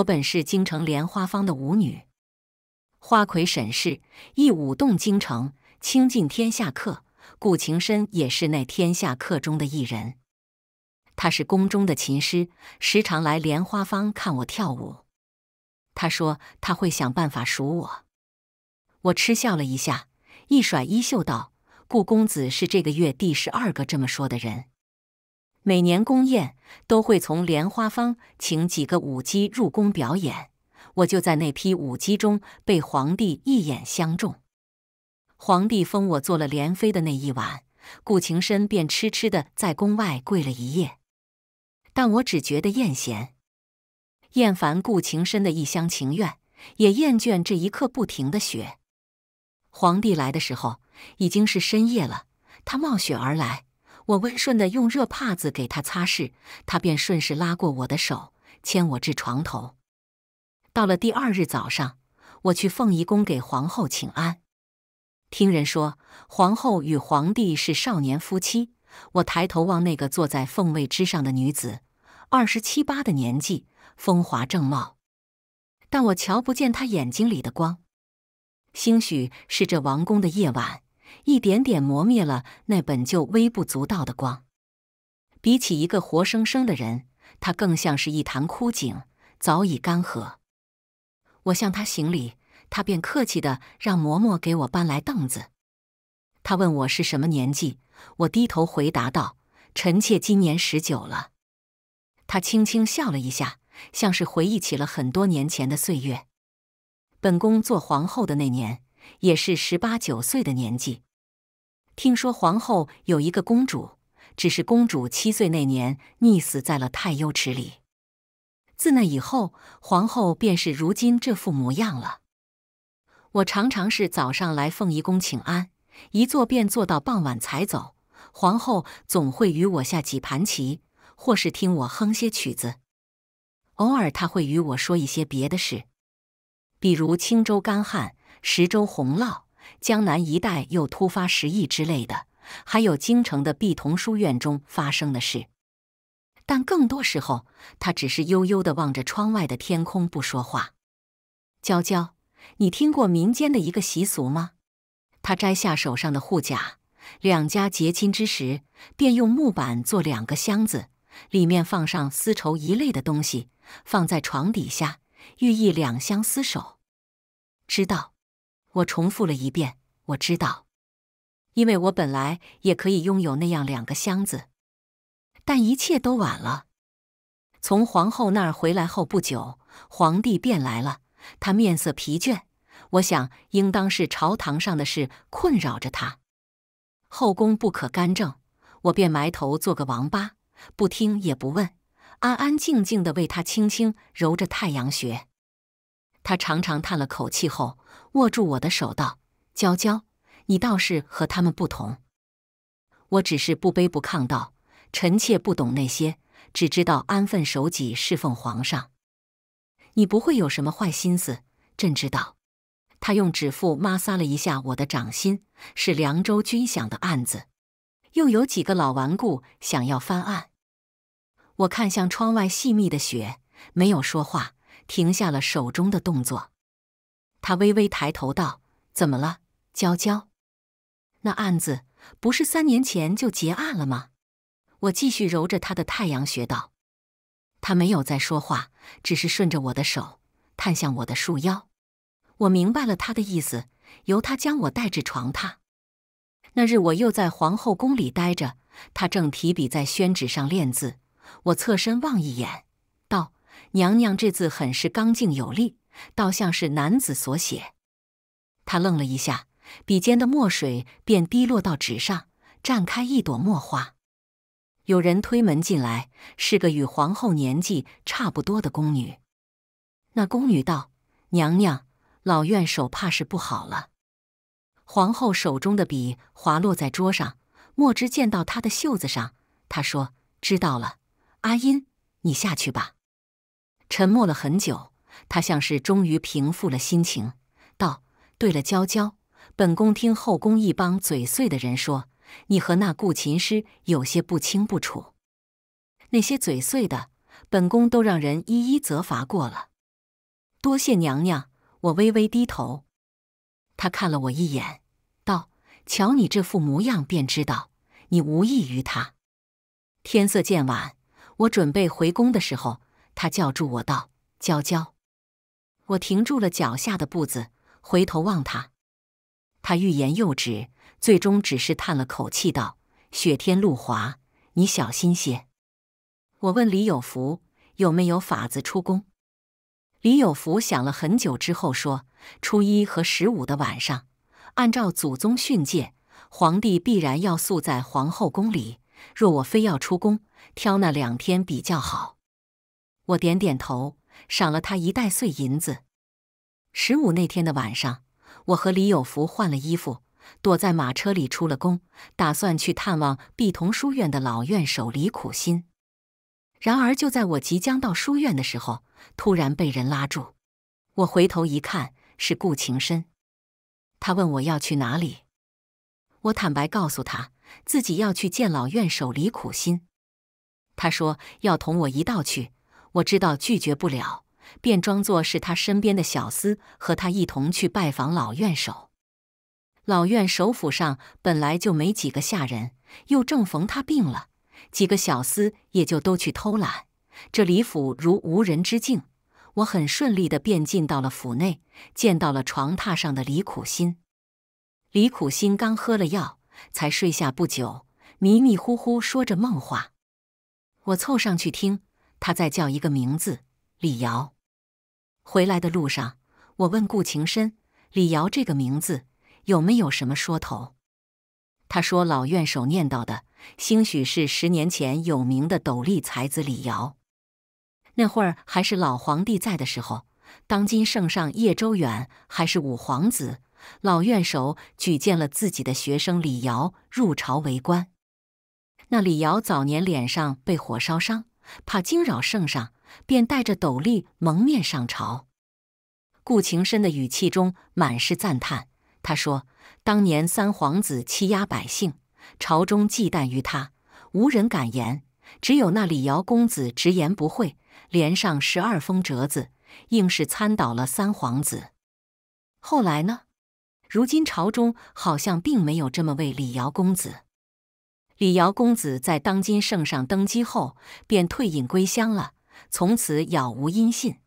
我本是京城莲花方的舞女，花魁沈氏，一舞动京城，倾尽天下客。顾情深也是那天下客中的一人。他是宫中的琴师，时常来莲花方看我跳舞。他说他会想办法赎我。我嗤笑了一下，一甩衣袖道：“顾公子是这个月第十二个这么说的人。”每年宫宴都会从莲花坊请几个舞姬入宫表演，我就在那批舞姬中被皇帝一眼相中。皇帝封我做了莲妃的那一晚，顾情深便痴痴的在宫外跪了一夜。但我只觉得厌嫌，厌烦顾情深的一厢情愿，也厌倦这一刻不停的雪。皇帝来的时候已经是深夜了，他冒雪而来。我温顺的用热帕子给他擦拭，他便顺势拉过我的手，牵我至床头。到了第二日早上，我去凤仪宫给皇后请安。听人说，皇后与皇帝是少年夫妻。我抬头望那个坐在凤位之上的女子，二十七八的年纪，风华正茂，但我瞧不见她眼睛里的光。兴许是这王宫的夜晚。一点点磨灭了那本就微不足道的光。比起一个活生生的人，他更像是一潭枯井，早已干涸。我向他行礼，他便客气地让嬷嬷给我搬来凳子。他问我是什么年纪，我低头回答道：“臣妾今年十九了。”他轻轻笑了一下，像是回忆起了很多年前的岁月。本宫做皇后的那年。也是十八九岁的年纪。听说皇后有一个公主，只是公主七岁那年溺死在了太幽池里。自那以后，皇后便是如今这副模样了。我常常是早上来凤仪宫请安，一坐便坐到傍晚才走。皇后总会与我下几盘棋，或是听我哼些曲子。偶尔，她会与我说一些别的事。比如青州干旱、十州洪涝，江南一带又突发时疫之类的，还有京城的碧桐书院中发生的事。但更多时候，他只是悠悠地望着窗外的天空，不说话。娇娇，你听过民间的一个习俗吗？他摘下手上的护甲，两家结亲之时，便用木板做两个箱子，里面放上丝绸一类的东西，放在床底下，寓意两相厮守。知道，我重复了一遍。我知道，因为我本来也可以拥有那样两个箱子，但一切都晚了。从皇后那儿回来后不久，皇帝便来了。他面色疲倦，我想应当是朝堂上的事困扰着他。后宫不可干政，我便埋头做个王八，不听也不问，安安静静的为他轻轻揉着太阳穴。他长长叹了口气，后握住我的手道：“娇娇，你倒是和他们不同。”我只是不卑不亢道：“臣妾不懂那些，只知道安分守己，侍奉皇上。你不会有什么坏心思，朕知道。”他用指腹摩挲了一下我的掌心，是凉州军饷的案子，又有几个老顽固想要翻案。我看向窗外细密的雪，没有说话。停下了手中的动作，他微微抬头道：“怎么了，娇娇？那案子不是三年前就结案了吗？”我继续揉着他的太阳穴道：“他没有再说话，只是顺着我的手探向我的束腰。我明白了他的意思，由他将我带至床榻。那日我又在皇后宫里待着，他正提笔在宣纸上练字。我侧身望一眼。”娘娘这字很是刚劲有力，倒像是男子所写。她愣了一下，笔尖的墨水便滴落到纸上，绽开一朵墨花。有人推门进来，是个与皇后年纪差不多的宫女。那宫女道：“娘娘，老院手怕是不好了。”皇后手中的笔滑落在桌上，墨汁溅到她的袖子上。她说：“知道了，阿音，你下去吧。”沉默了很久，他像是终于平复了心情，道：“对了，娇娇，本宫听后宫一帮嘴碎的人说，你和那顾琴师有些不清不楚。那些嘴碎的，本宫都让人一一责罚过了。多谢娘娘。”我微微低头，他看了我一眼，道：“瞧你这副模样，便知道你无异于他。”天色渐晚，我准备回宫的时候。他叫住我道：“娇娇。”我停住了脚下的步子，回头望他。他欲言又止，最终只是叹了口气道：“雪天路滑，你小心些。”我问李有福有没有法子出宫。李有福想了很久之后说：“初一和十五的晚上，按照祖宗训诫，皇帝必然要宿在皇后宫里。若我非要出宫，挑那两天比较好。”我点点头，赏了他一袋碎银子。十五那天的晚上，我和李有福换了衣服，躲在马车里出了宫，打算去探望碧桐书院的老院首李苦心。然而，就在我即将到书院的时候，突然被人拉住。我回头一看，是顾情深。他问我要去哪里，我坦白告诉他自己要去见老院首李苦心。他说要同我一道去。我知道拒绝不了，便装作是他身边的小厮，和他一同去拜访老院首。老院首府上本来就没几个下人，又正逢他病了，几个小厮也就都去偷懒。这李府如无人之境，我很顺利的便进到了府内，见到了床榻上的李苦心。李苦心刚喝了药，才睡下不久，迷迷糊糊说着梦话，我凑上去听。他在叫一个名字，李瑶。回来的路上，我问顾情深：“李瑶这个名字有没有什么说头？”他说：“老院首念叨的，兴许是十年前有名的斗笠才子李瑶。那会儿还是老皇帝在的时候，当今圣上叶周远还是五皇子。老院首举荐了自己的学生李瑶入朝为官。那李瑶早年脸上被火烧伤。”怕惊扰圣上，便带着斗笠蒙面上朝。顾情深的语气中满是赞叹。他说：“当年三皇子欺压百姓，朝中忌惮于他，无人敢言。只有那李尧公子直言不讳，连上十二封折子，硬是参倒了三皇子。后来呢？如今朝中好像并没有这么位李尧公子。”李尧公子在当今圣上登基后便退隐归乡了，从此杳无音信。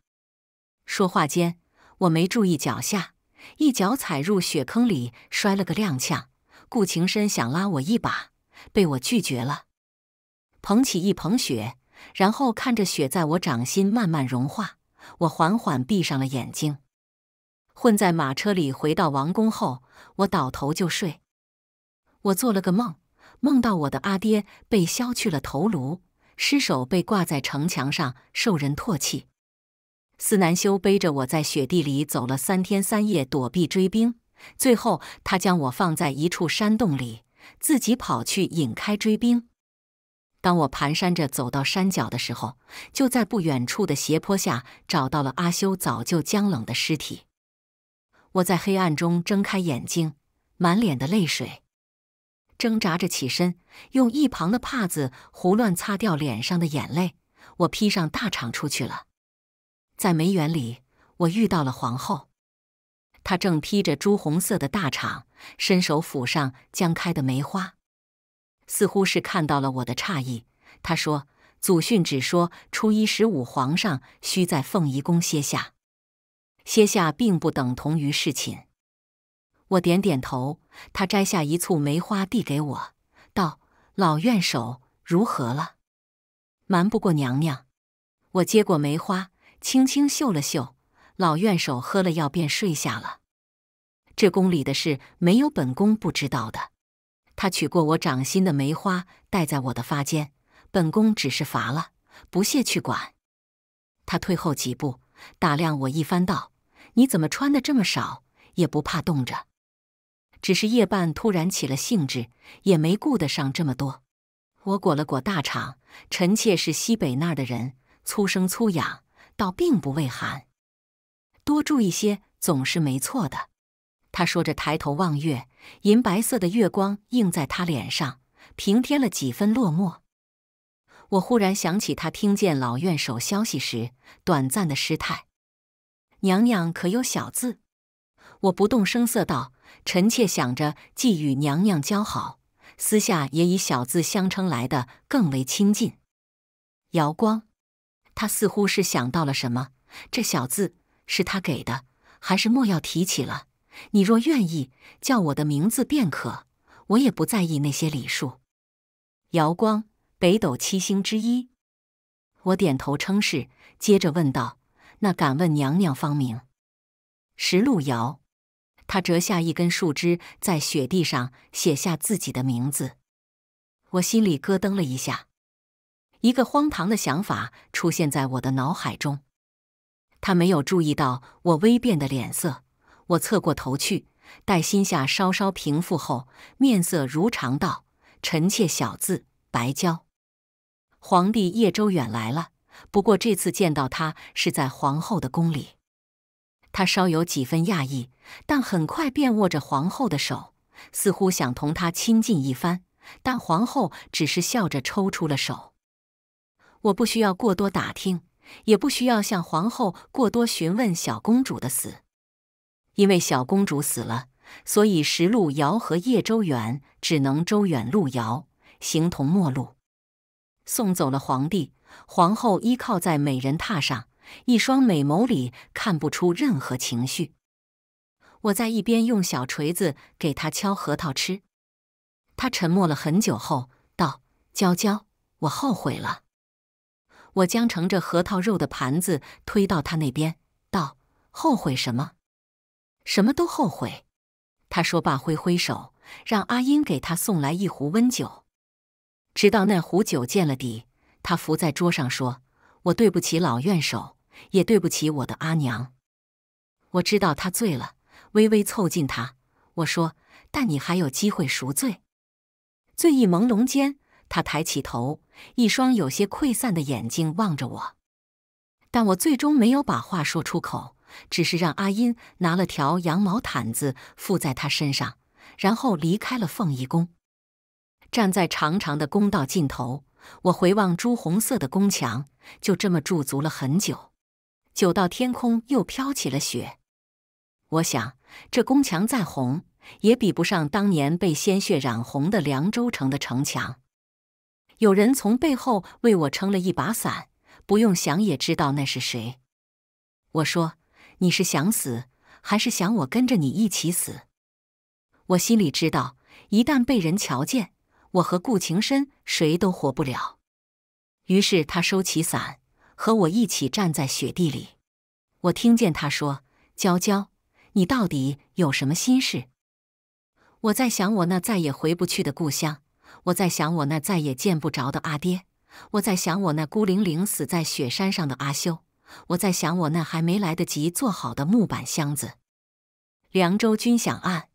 说话间，我没注意脚下，一脚踩入雪坑里，摔了个踉跄。顾情深想拉我一把，被我拒绝了。捧起一捧雪，然后看着雪在我掌心慢慢融化，我缓缓闭上了眼睛。混在马车里回到王宫后，我倒头就睡。我做了个梦。梦到我的阿爹被削去了头颅，尸首被挂在城墙上受人唾弃。司南修背着我在雪地里走了三天三夜，躲避追兵。最后，他将我放在一处山洞里，自己跑去引开追兵。当我蹒跚着走到山脚的时候，就在不远处的斜坡下找到了阿修早就僵冷的尸体。我在黑暗中睁开眼睛，满脸的泪水。挣扎着起身，用一旁的帕子胡乱擦掉脸上的眼泪。我披上大氅出去了。在梅园里，我遇到了皇后。她正披着朱红色的大氅，伸手抚上将开的梅花。似乎是看到了我的诧异，她说：“祖训只说初一、十五，皇上需在凤仪宫歇下。歇下并不等同于侍寝。”我点点头，他摘下一簇梅花递给我，道：“老院手如何了？”瞒不过娘娘。我接过梅花，轻轻嗅了嗅。老院手喝了药便睡下了。这宫里的事没有本宫不知道的。他取过我掌心的梅花，戴在我的发间。本宫只是乏了，不屑去管。他退后几步，打量我一番，道：“你怎么穿的这么少？也不怕冻着？”只是夜半突然起了兴致，也没顾得上这么多。我裹了裹大氅，臣妾是西北那儿的人，粗声粗哑，倒并不畏寒。多注意些总是没错的。他说着抬头望月，银白色的月光映在他脸上，平添了几分落寞。我忽然想起他听见老院守消息时短暂的失态。娘娘可有小字？我不动声色道：“臣妾想着既与娘娘交好，私下也以小字相称来的更为亲近。”瑶光，他似乎是想到了什么。这小字是他给的，还是莫要提起了？你若愿意，叫我的名字便可，我也不在意那些礼数。瑶光，北斗七星之一。我点头称是，接着问道：“那敢问娘娘芳名？”石路瑶。他折下一根树枝，在雪地上写下自己的名字。我心里咯噔了一下，一个荒唐的想法出现在我的脑海中。他没有注意到我微变的脸色，我侧过头去，待心下稍稍平复后，面色如常道：“臣妾小字白娇。”皇帝叶周远来了，不过这次见到他是在皇后的宫里。他稍有几分讶异，但很快便握着皇后的手，似乎想同她亲近一番。但皇后只是笑着抽出了手。我不需要过多打听，也不需要向皇后过多询问小公主的死，因为小公主死了，所以石路遥和叶周远只能周远路遥，形同陌路。送走了皇帝，皇后依靠在美人榻上。一双美眸里看不出任何情绪，我在一边用小锤子给他敲核桃吃。他沉默了很久后道：“娇娇，我后悔了。”我将盛着核桃肉的盘子推到他那边，道：“后悔什么？什么都后悔。”他说罢挥挥手，让阿英给他送来一壶温酒。直到那壶酒见了底，他伏在桌上说：“我对不起老院手。”也对不起我的阿娘，我知道她醉了。微微凑近她，我说：“但你还有机会赎罪。”醉意朦胧间，她抬起头，一双有些溃散的眼睛望着我。但我最终没有把话说出口，只是让阿音拿了条羊毛毯子附在她身上，然后离开了凤仪宫。站在长长的宫道尽头，我回望朱红色的宫墙，就这么驻足了很久。久到天空又飘起了雪，我想这宫墙再红，也比不上当年被鲜血染红的凉州城的城墙。有人从背后为我撑了一把伞，不用想也知道那是谁。我说：“你是想死，还是想我跟着你一起死？”我心里知道，一旦被人瞧见，我和顾情深谁都活不了。于是他收起伞。和我一起站在雪地里，我听见他说：“娇娇，你到底有什么心事？”我在想我那再也回不去的故乡，我在想我那再也见不着的阿爹，我在想我那孤零零死在雪山上的阿修，我在想我那还没来得及做好的木板箱子——凉州军饷案。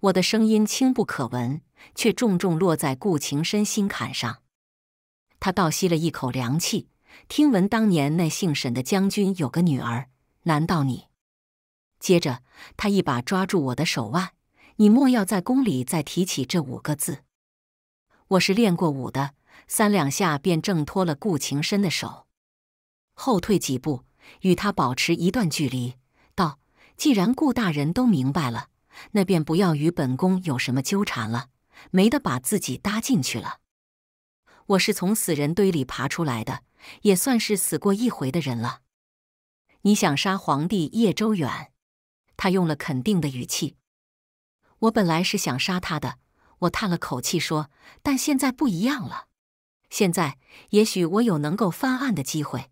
我的声音轻不可闻，却重重落在顾情深心坎上。他倒吸了一口凉气。听闻当年那姓沈的将军有个女儿，难道你？接着，他一把抓住我的手腕，你莫要在宫里再提起这五个字。我是练过武的，三两下便挣脱了顾情深的手，后退几步，与他保持一段距离，道：“既然顾大人都明白了，那便不要与本宫有什么纠缠了，没得把自己搭进去了。”我是从死人堆里爬出来的，也算是死过一回的人了。你想杀皇帝叶周远？他用了肯定的语气。我本来是想杀他的，我叹了口气说，但现在不一样了。现在也许我有能够翻案的机会。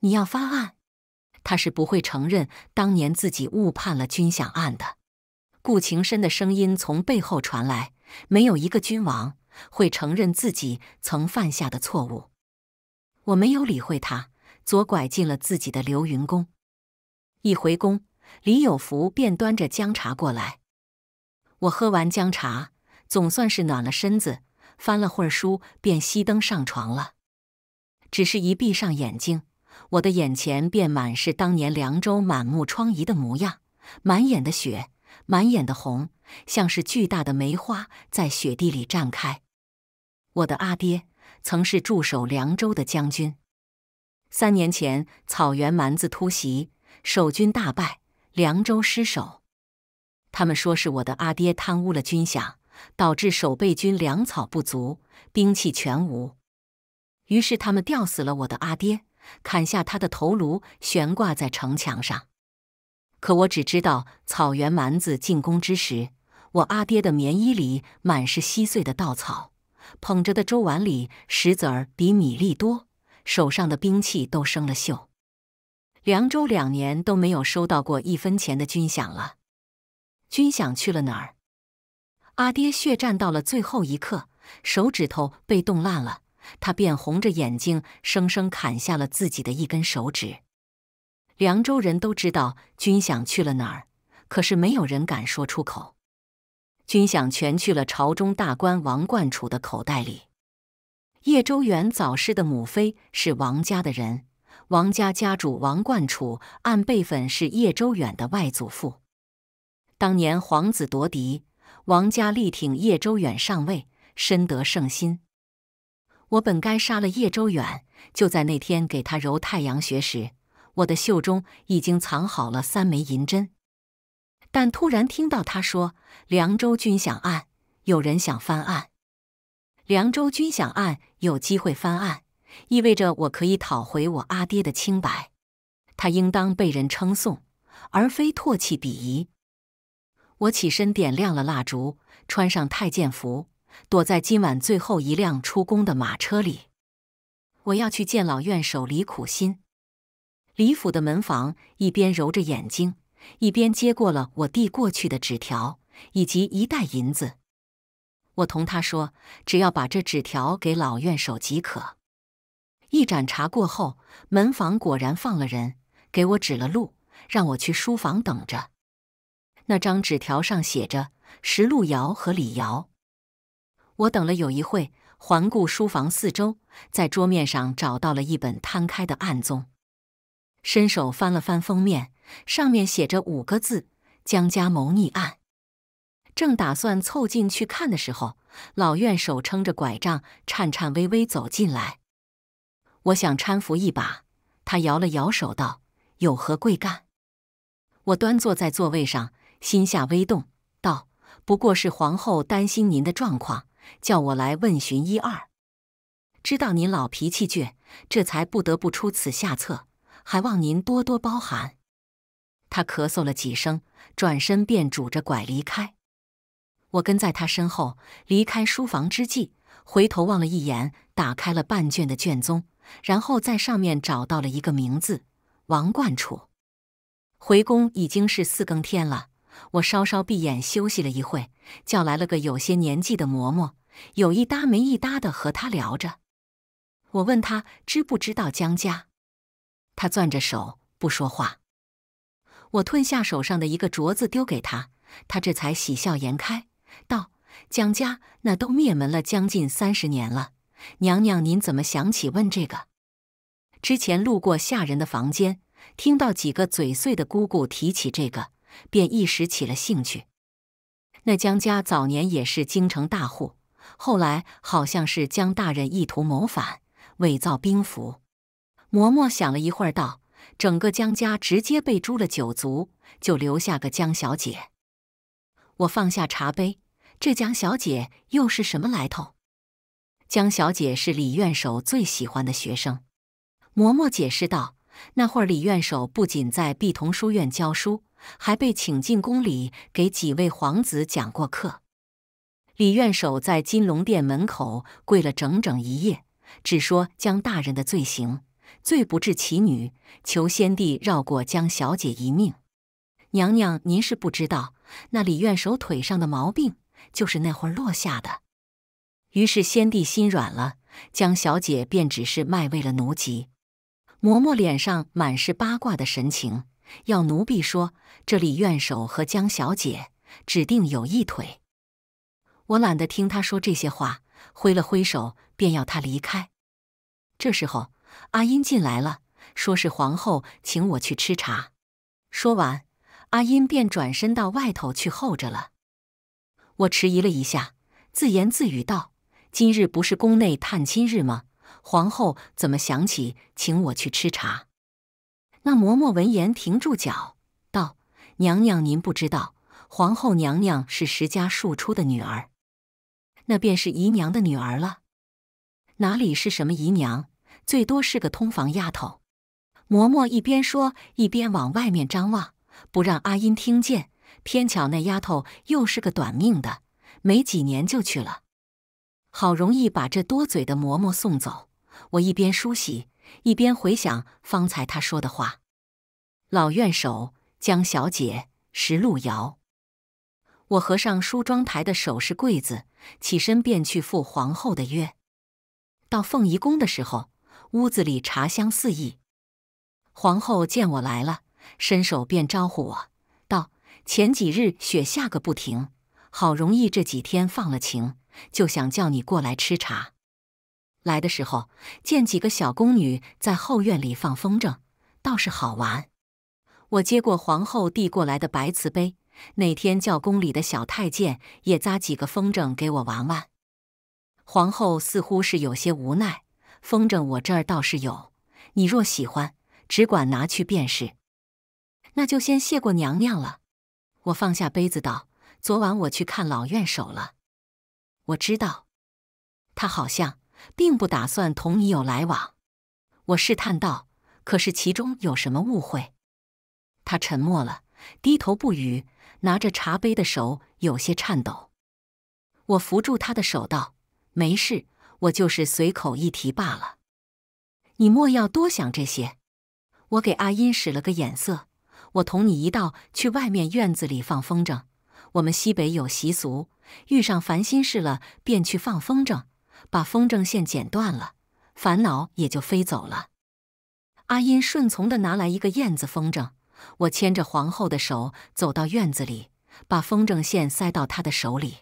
你要翻案？他是不会承认当年自己误判了军饷案的。顾情深的声音从背后传来。没有一个君王。会承认自己曾犯下的错误。我没有理会他，左拐进了自己的流云宫。一回宫，李有福便端着姜茶过来。我喝完姜茶，总算是暖了身子，翻了会儿书，便熄灯上床了。只是一闭上眼睛，我的眼前便满是当年凉州满目疮痍的模样，满眼的雪。满眼的红，像是巨大的梅花在雪地里绽开。我的阿爹曾是驻守凉州的将军。三年前，草原蛮子突袭，守军大败，凉州失守。他们说是我的阿爹贪污了军饷，导致守备军粮草不足，兵器全无。于是他们吊死了我的阿爹，砍下他的头颅，悬挂在城墙上。可我只知道草原蛮子进攻之时，我阿爹的棉衣里满是稀碎的稻草，捧着的粥碗里石子儿比米粒多，手上的兵器都生了锈。凉州两年都没有收到过一分钱的军饷了，军饷去了哪儿？阿爹血战到了最后一刻，手指头被冻烂了，他便红着眼睛，生生砍下了自己的一根手指。凉州人都知道军饷去了哪儿，可是没有人敢说出口。军饷全去了朝中大官王冠楚的口袋里。叶周远早逝的母妃是王家的人，王家家主王冠楚按辈分是叶周远的外祖父。当年皇子夺嫡，王家力挺叶周远上位，深得圣心。我本该杀了叶周远，就在那天给他揉太阳穴时。我的袖中已经藏好了三枚银针，但突然听到他说：“凉州军饷案有人想翻案，凉州军饷案有机会翻案，意味着我可以讨回我阿爹的清白。他应当被人称颂，而非唾弃鄙夷。”我起身点亮了蜡烛，穿上太监服，躲在今晚最后一辆出宫的马车里。我要去见老院守李苦心。李府的门房一边揉着眼睛，一边接过了我递过去的纸条以及一袋银子。我同他说：“只要把这纸条给老院首即可。”一盏茶过后，门房果然放了人，给我指了路，让我去书房等着。那张纸条上写着“石路瑶和李瑶”。我等了有一会，环顾书房四周，在桌面上找到了一本摊开的案宗。伸手翻了翻封面，上面写着五个字：“江家谋逆案。”正打算凑近去看的时候，老院手撑着拐杖，颤颤巍巍走进来。我想搀扶一把，他摇了摇手道：“有何贵干？”我端坐在座位上，心下微动，道：“不过是皇后担心您的状况，叫我来问询一二。知道您老脾气倔，这才不得不出此下策。”还望您多多包涵。他咳嗽了几声，转身便拄着拐离开。我跟在他身后，离开书房之际，回头望了一眼，打开了半卷的卷宗，然后在上面找到了一个名字：王冠楚。回宫已经是四更天了，我稍稍闭眼休息了一会，叫来了个有些年纪的嬷嬷，有一搭没一搭的和他聊着。我问他知不知道江家。他攥着手不说话，我吞下手上的一个镯子丢给他，他这才喜笑颜开道：“江家那都灭门了，将近三十年了。娘娘您怎么想起问这个？之前路过下人的房间，听到几个嘴碎的姑姑提起这个，便一时起了兴趣。那江家早年也是京城大户，后来好像是江大人意图谋反，伪造兵符。”嬷嬷想了一会儿，道：“整个江家直接被诛了九族，就留下个江小姐。”我放下茶杯，这江小姐又是什么来头？江小姐是李院首最喜欢的学生。嬷嬷解释道：“那会儿李院首不仅在碧桐书院教书，还被请进宫里给几位皇子讲过课。李院首在金龙殿门口跪了整整一夜，只说江大人的罪行。”最不治其女，求先帝绕过江小姐一命。娘娘，您是不知道，那李院首腿上的毛病，就是那会儿落下的。于是先帝心软了，江小姐便只是卖为了奴籍。嬷嬷脸上满是八卦的神情，要奴婢说这李院首和江小姐指定有一腿。我懒得听他说这些话，挥了挥手便要她离开。这时候。阿英进来了，说是皇后请我去吃茶。说完，阿英便转身到外头去候着了。我迟疑了一下，自言自语道：“今日不是宫内探亲日吗？皇后怎么想起请我去吃茶？”那嬷嬷闻言停住脚，道：“娘娘您不知道，皇后娘娘是石家庶出的女儿，那便是姨娘的女儿了，哪里是什么姨娘？”最多是个通房丫头，嬷嬷一边说一边往外面张望，不让阿音听见。偏巧那丫头又是个短命的，没几年就去了。好容易把这多嘴的嬷嬷送走，我一边梳洗一边回想方才她说的话。老院首江小姐石路瑶，我合上梳妆台的首饰柜子，起身便去赴皇后的约。到凤仪宫的时候。屋子里茶香四溢，皇后见我来了，伸手便招呼我道：“前几日雪下个不停，好容易这几天放了晴，就想叫你过来吃茶。来的时候见几个小宫女在后院里放风筝，倒是好玩。我接过皇后递过来的白瓷杯，哪天叫宫里的小太监也扎几个风筝给我玩玩。”皇后似乎是有些无奈。风筝我这儿倒是有，你若喜欢，只管拿去便是。那就先谢过娘娘了。我放下杯子，道：“昨晚我去看老院守了。我知道，他好像并不打算同你有来往。”我试探道：“可是其中有什么误会？”他沉默了，低头不语，拿着茶杯的手有些颤抖。我扶住他的手，道：“没事。”我就是随口一提罢了，你莫要多想这些。我给阿音使了个眼色，我同你一道去外面院子里放风筝。我们西北有习俗，遇上烦心事了，便去放风筝，把风筝线剪断了，烦恼也就飞走了。阿音顺从地拿来一个燕子风筝，我牵着皇后的手走到院子里，把风筝线塞到她的手里。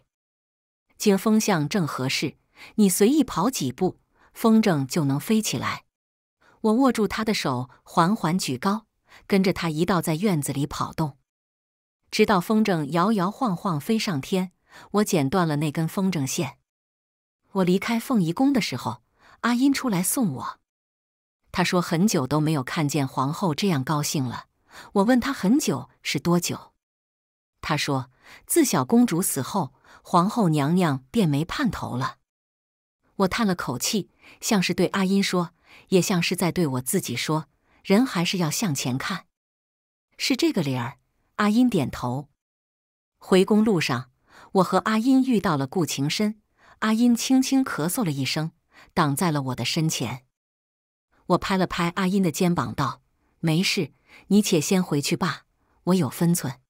经风向正合适。你随意跑几步，风筝就能飞起来。我握住他的手，缓缓举高，跟着他一道在院子里跑动，直到风筝摇摇晃晃飞上天。我剪断了那根风筝线。我离开凤仪宫的时候，阿音出来送我。他说：“很久都没有看见皇后这样高兴了。”我问他：“很久是多久？”他说：“自小公主死后，皇后娘娘便没盼头了。”我叹了口气，像是对阿音说，也像是在对我自己说：“人还是要向前看。”是这个理儿。阿音点头。回宫路上，我和阿音遇到了顾情深。阿音轻轻咳嗽了一声，挡在了我的身前。我拍了拍阿音的肩膀，道：“没事，你且先回去吧，我有分寸。”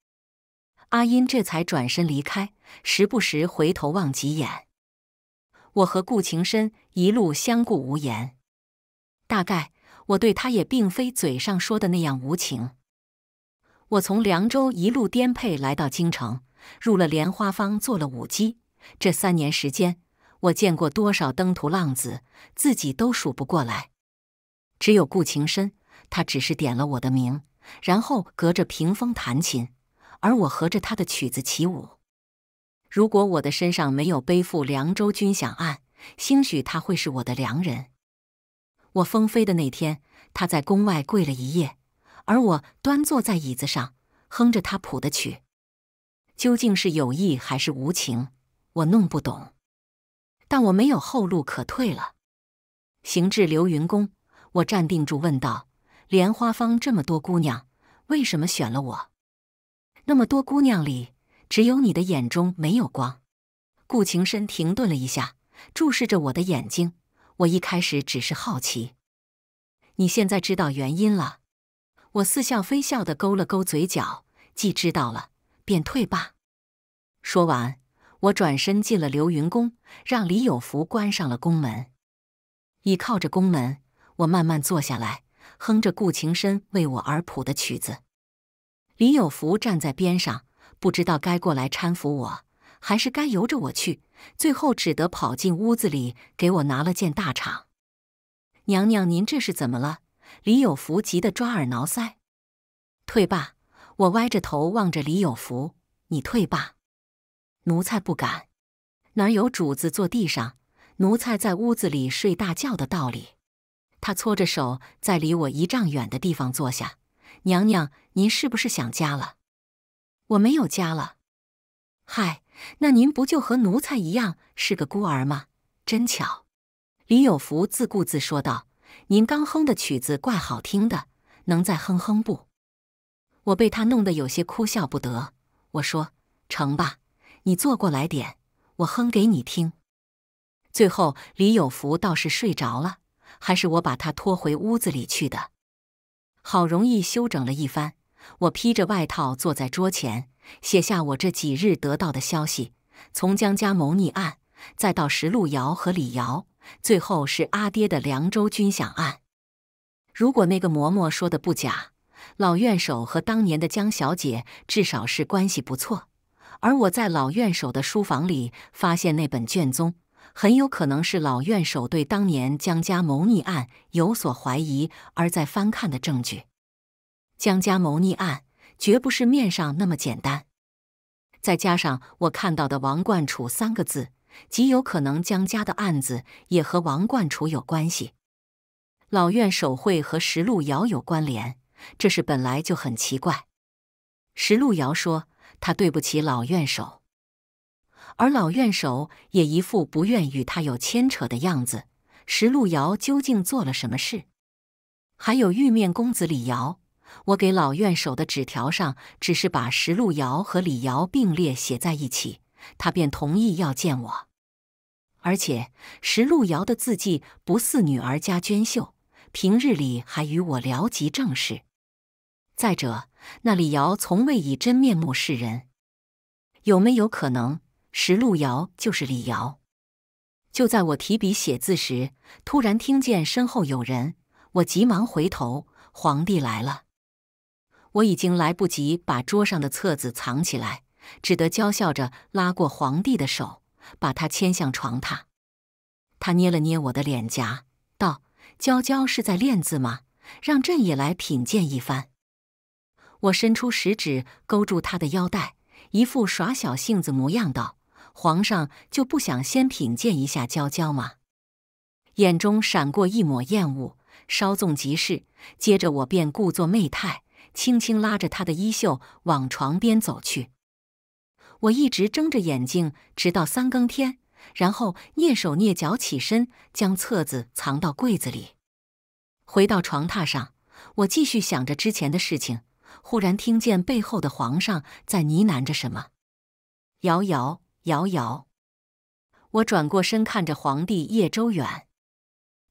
阿音这才转身离开，时不时回头望几眼。我和顾情深一路相顾无言，大概我对他也并非嘴上说的那样无情。我从凉州一路颠沛来到京城，入了莲花坊做了舞姬。这三年时间，我见过多少登徒浪子，自己都数不过来。只有顾情深，他只是点了我的名，然后隔着屏风弹琴，而我合着他的曲子起舞。如果我的身上没有背负凉州军饷案，兴许他会是我的良人。我封妃的那天，他在宫外跪了一夜，而我端坐在椅子上，哼着他谱的曲。究竟是有意还是无情，我弄不懂。但我没有后路可退了。行至流云宫，我站定住问道：“莲花坊这么多姑娘，为什么选了我？那么多姑娘里？”只有你的眼中没有光。顾情深停顿了一下，注视着我的眼睛。我一开始只是好奇，你现在知道原因了。我似笑非笑地勾了勾嘴角，既知道了便退吧。说完，我转身进了流云宫，让李有福关上了宫门。倚靠着宫门，我慢慢坐下来，哼着顾情深为我而谱的曲子。李有福站在边上。不知道该过来搀扶我，还是该由着我去，最后只得跑进屋子里给我拿了件大氅。娘娘，您这是怎么了？李有福急得抓耳挠腮。退吧！我歪着头望着李有福，你退吧。奴才不敢，哪有主子坐地上，奴才在屋子里睡大觉的道理？他搓着手，在离我一丈远的地方坐下。娘娘，您是不是想家了？我没有家了，嗨，那您不就和奴才一样是个孤儿吗？真巧，李有福自顾自说道：“您刚哼的曲子怪好听的，能再哼哼不？”我被他弄得有些哭笑不得，我说：“成吧，你坐过来点，我哼给你听。”最后，李有福倒是睡着了，还是我把他拖回屋子里去的，好容易休整了一番。我披着外套坐在桌前，写下我这几日得到的消息：从江家谋逆案，再到石路瑶和李瑶，最后是阿爹的凉州军饷案。如果那个嬷嬷说的不假，老院首和当年的江小姐至少是关系不错。而我在老院首的书房里发现那本卷宗，很有可能是老院首对当年江家谋逆案有所怀疑而在翻看的证据。江家谋逆案绝不是面上那么简单，再加上我看到的“王冠楚”三个字，极有可能江家的案子也和王冠楚有关系。老院首会和石路遥有关联，这事本来就很奇怪。石路遥说他对不起老院首，而老院首也一副不愿与他有牵扯的样子。石路遥究竟做了什么事？还有玉面公子李瑶。我给老院守的纸条上只是把石路遥和李瑶并列写在一起，他便同意要见我。而且石路遥的字迹不似女儿家娟秀，平日里还与我聊及正事。再者，那李瑶从未以真面目示人，有没有可能石路遥就是李瑶？就在我提笔写字时，突然听见身后有人，我急忙回头，皇帝来了。我已经来不及把桌上的册子藏起来，只得娇笑着拉过皇帝的手，把他牵向床榻。他捏了捏我的脸颊，道：“娇娇是在练字吗？让朕也来品鉴一番。”我伸出食指勾住他的腰带，一副耍小性子模样道：“皇上就不想先品鉴一下娇娇吗？”眼中闪过一抹厌恶，稍纵即逝。接着我便故作媚态。轻轻拉着他的衣袖往床边走去。我一直睁着眼睛，直到三更天，然后蹑手蹑脚起身，将册子藏到柜子里。回到床榻上，我继续想着之前的事情。忽然听见背后的皇上在呢喃着什么：“遥遥，遥遥。”我转过身看着皇帝叶周远。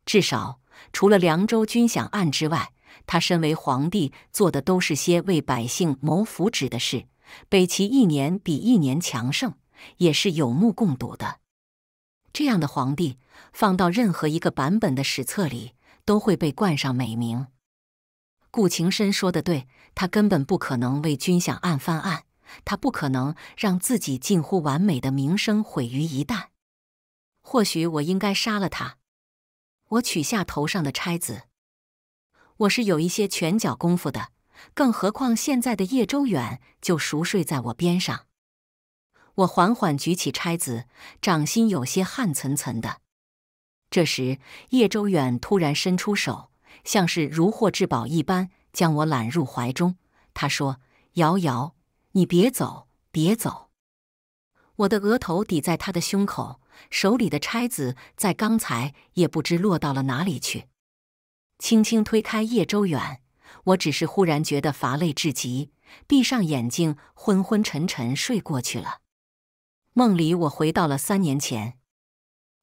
至少除了凉州军饷案之外。他身为皇帝，做的都是些为百姓谋福祉的事。北齐一年比一年强盛，也是有目共睹的。这样的皇帝，放到任何一个版本的史册里，都会被冠上美名。顾情深说的对，他根本不可能为军饷案翻案，他不可能让自己近乎完美的名声毁于一旦。或许我应该杀了他。我取下头上的钗子。我是有一些拳脚功夫的，更何况现在的叶周远就熟睡在我边上。我缓缓举起钗子，掌心有些汗涔涔的。这时，叶周远突然伸出手，像是如获至宝一般将我揽入怀中。他说：“瑶瑶，你别走，别走。”我的额头抵在他的胸口，手里的钗子在刚才也不知落到了哪里去。轻轻推开叶周远，我只是忽然觉得乏累至极，闭上眼睛，昏昏沉沉睡过去了。梦里，我回到了三年前，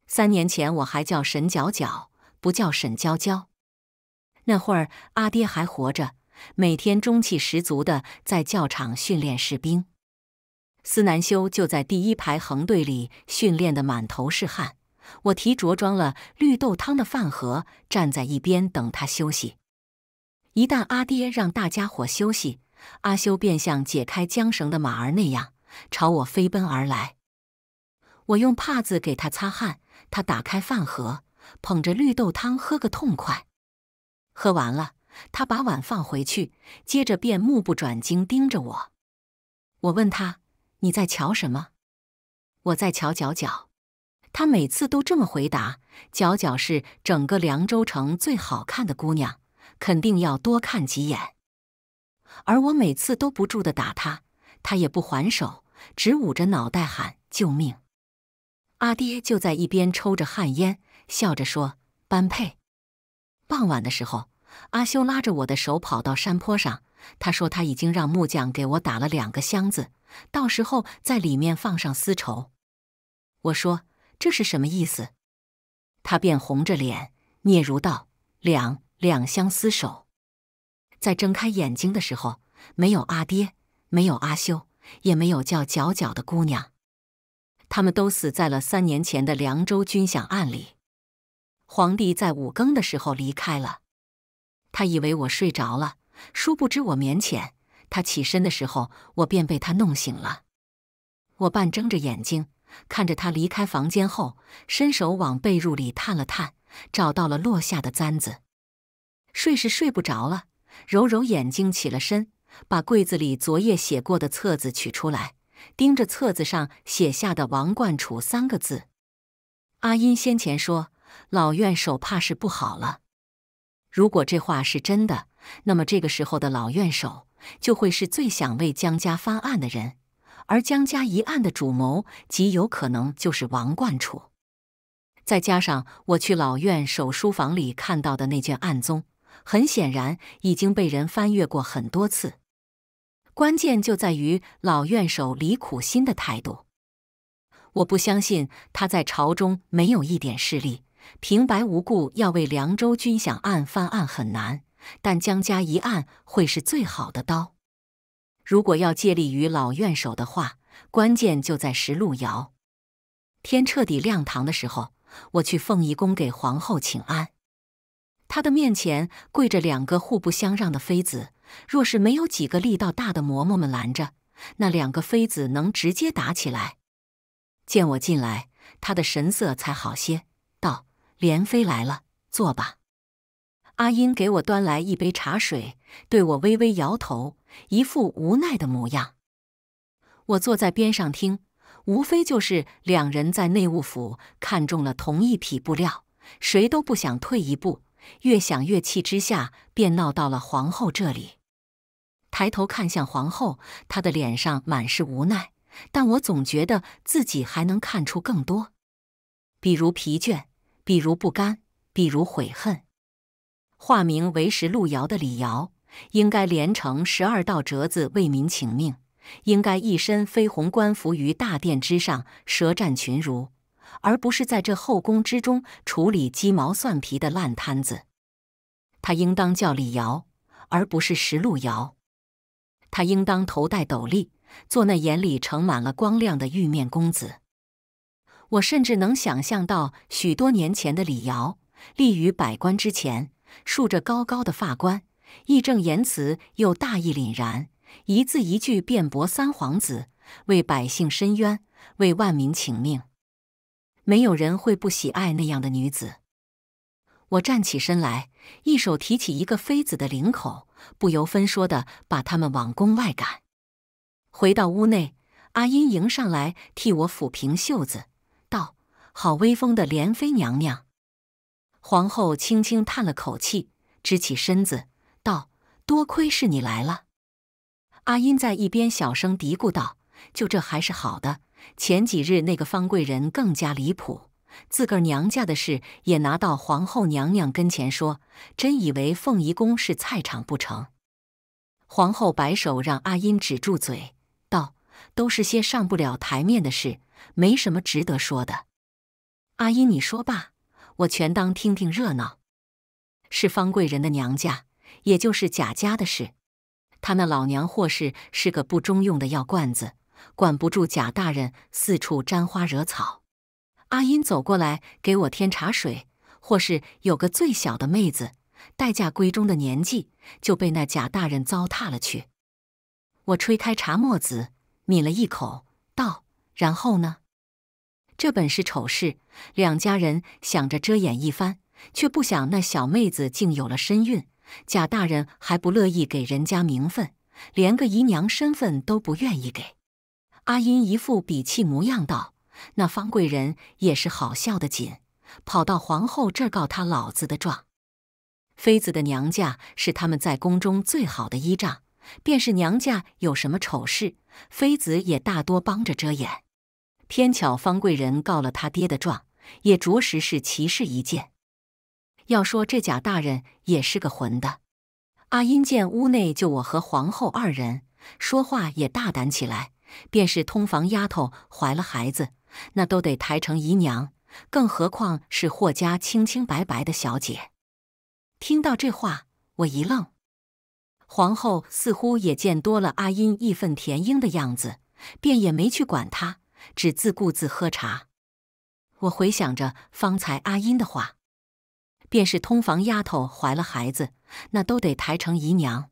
三年前我还叫沈皎皎，不叫沈娇娇。那会儿阿爹还活着，每天中气十足的在教场训练士兵，司南修就在第一排横队里训练的满头是汗。我提着装了绿豆汤的饭盒，站在一边等他休息。一旦阿爹让大家伙休息，阿修便像解开缰绳的马儿那样，朝我飞奔而来。我用帕子给他擦汗，他打开饭盒，捧着绿豆汤喝个痛快。喝完了，他把碗放回去，接着便目不转睛盯着我。我问他：“你在瞧什么？”“我在瞧脚脚。他每次都这么回答：“皎皎是整个凉州城最好看的姑娘，肯定要多看几眼。”而我每次都不住的打他，他也不还手，只捂着脑袋喊“救命”。阿爹就在一边抽着旱烟，笑着说：“般配。”傍晚的时候，阿修拉着我的手跑到山坡上，他说他已经让木匠给我打了两个箱子，到时候在里面放上丝绸。我说。这是什么意思？他便红着脸嗫嚅道：“两两相厮守。”在睁开眼睛的时候，没有阿爹，没有阿修，也没有叫皎皎的姑娘。他们都死在了三年前的凉州军饷案里。皇帝在五更的时候离开了。他以为我睡着了，殊不知我眠浅。他起身的时候，我便被他弄醒了。我半睁着眼睛。看着他离开房间后，伸手往被褥里探了探，找到了落下的簪子。睡是睡不着了，揉揉眼睛，起了身，把柜子里昨夜写过的册子取出来，盯着册子上写下的“王冠楚”三个字。阿音先前说老院手怕是不好了，如果这话是真的，那么这个时候的老院手就会是最想为江家翻案的人。而江家一案的主谋极有可能就是王冠楚，再加上我去老院守书房里看到的那卷案宗，很显然已经被人翻阅过很多次。关键就在于老院守李苦心的态度。我不相信他在朝中没有一点势力，平白无故要为凉州军饷案翻案很难，但江家一案会是最好的刀。如果要借力于老院首的话，关键就在石路窑。天彻底亮堂的时候，我去凤仪宫给皇后请安。她的面前跪着两个互不相让的妃子，若是没有几个力道大的嬷嬷们拦着，那两个妃子能直接打起来。见我进来，她的神色才好些，道：“莲妃来了，坐吧。”阿英给我端来一杯茶水，对我微微摇头。一副无奈的模样。我坐在边上听，无非就是两人在内务府看中了同一匹布料，谁都不想退一步，越想越气之下，便闹到了皇后这里。抬头看向皇后，她的脸上满是无奈，但我总觉得自己还能看出更多，比如疲倦，比如不甘，比如悔恨。化名为时路遥的李瑶。应该连成十二道折子为民请命，应该一身绯红官服于大殿之上舌战群儒，而不是在这后宫之中处理鸡毛蒜皮的烂摊子。他应当叫李尧，而不是石鹿瑶。他应当头戴斗笠，做那眼里盛满了光亮的玉面公子。我甚至能想象到许多年前的李尧，立于百官之前，竖着高高的发冠。义正言辞，又大义凛然，一字一句辩驳三皇子，为百姓伸冤，为万民请命。没有人会不喜爱那样的女子。我站起身来，一手提起一个妃子的领口，不由分说的把他们往宫外赶。回到屋内，阿音迎上来替我抚平袖子，道：“好威风的莲妃娘娘。”皇后轻轻叹了口气，支起身子。道：“多亏是你来了。”阿英在一边小声嘀咕道：“就这还是好的，前几日那个方贵人更加离谱，自个儿娘家的事也拿到皇后娘娘跟前说，真以为凤仪宫是菜场不成？”皇后摆手让阿英止住嘴，道：“都是些上不了台面的事，没什么值得说的。阿英，你说吧，我全当听听热闹。”是方贵人的娘家。也就是贾家的事，他那老娘或是是个不中用的药罐子，管不住贾大人四处沾花惹草。阿英走过来给我添茶水，或是有个最小的妹子待嫁闺中的年纪，就被那贾大人糟蹋了去。我吹开茶沫子，抿了一口，道：“然后呢？这本是丑事，两家人想着遮掩一番，却不想那小妹子竟有了身孕。”贾大人还不乐意给人家名分，连个姨娘身份都不愿意给。阿英一副鄙气模样道：“那方贵人也是好笑的紧，跑到皇后这儿告他老子的状。妃子的娘家是他们在宫中最好的依仗，便是娘家有什么丑事，妃子也大多帮着遮掩。偏巧方贵人告了他爹的状，也着实是奇事一件。”要说这贾大人也是个混的。阿英见屋内就我和皇后二人，说话也大胆起来。便是通房丫头怀了孩子，那都得抬成姨娘，更何况是霍家清清白白的小姐？听到这话，我一愣。皇后似乎也见多了阿英义愤填膺的样子，便也没去管她，只自顾自喝茶。我回想着方才阿英的话。便是通房丫头怀了孩子，那都得抬成姨娘。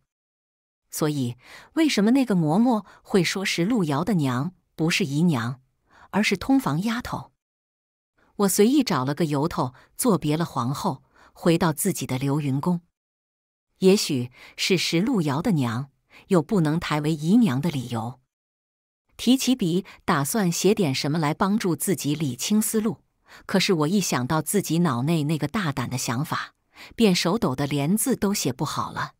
所以，为什么那个嬷嬷会说是路瑶的娘，不是姨娘，而是通房丫头？我随意找了个由头，作别了皇后，回到自己的流云宫。也许是石路瑶的娘，有不能抬为姨娘的理由。提起笔，打算写点什么来帮助自己理清思路。可是我一想到自己脑内那个大胆的想法，便手抖的连字都写不好了。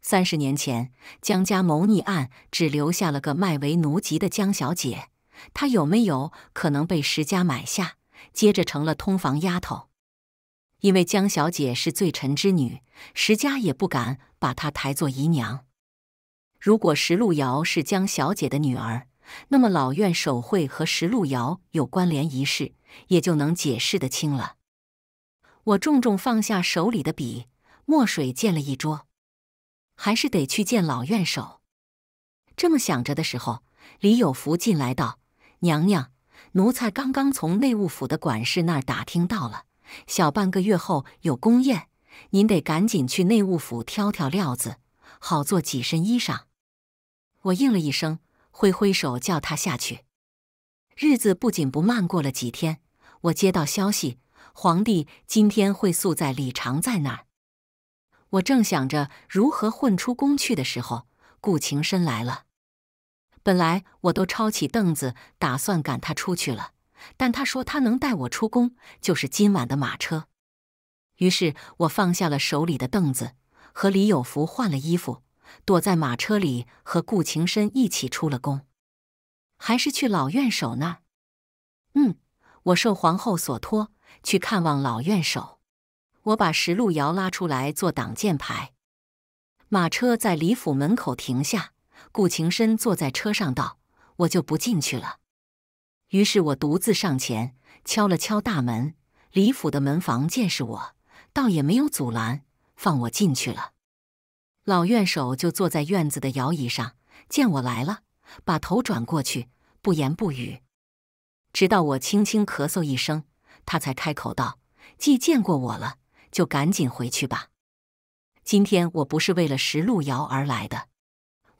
三十年前江家谋逆案只留下了个卖为奴籍的江小姐，她有没有可能被石家买下，接着成了通房丫头？因为江小姐是罪臣之女，石家也不敢把她抬做姨娘。如果石路遥是江小姐的女儿。那么老院手绘和石路瑶有关联一事，也就能解释得清了。我重重放下手里的笔，墨水溅了一桌，还是得去见老院手。这么想着的时候，李有福进来道：“娘娘，奴才刚刚从内务府的管事那儿打听到了，小半个月后有宫宴，您得赶紧去内务府挑挑料子，好做几身衣裳。”我应了一声。挥挥手叫他下去。日子不紧不慢过了几天，我接到消息，皇帝今天会宿在李常在那儿。我正想着如何混出宫去的时候，顾情深来了。本来我都抄起凳子打算赶他出去了，但他说他能带我出宫，就是今晚的马车。于是我放下了手里的凳子，和李有福换了衣服。躲在马车里和顾情深一起出了宫，还是去老院守那儿。嗯，我受皇后所托去看望老院守。我把石路遥拉出来做挡箭牌。马车在李府门口停下，顾情深坐在车上道：“我就不进去了。”于是我独自上前敲了敲大门，李府的门房见识我，倒也没有阻拦，放我进去了。老院首就坐在院子的摇椅上，见我来了，把头转过去，不言不语。直到我轻轻咳嗽一声，他才开口道：“既见过我了，就赶紧回去吧。今天我不是为了石路遥而来的，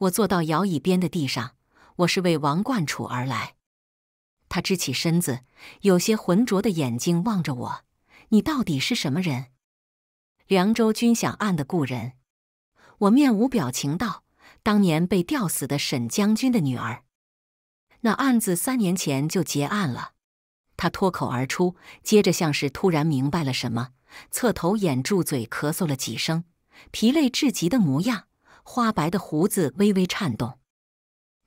我坐到摇椅边的地上，我是为王冠楚而来。”他支起身子，有些浑浊的眼睛望着我：“你到底是什么人？凉州军饷案的故人？”我面无表情道：“当年被吊死的沈将军的女儿，那案子三年前就结案了。”他脱口而出，接着像是突然明白了什么，侧头掩住嘴，咳嗽了几声，疲累至极的模样，花白的胡子微微颤动。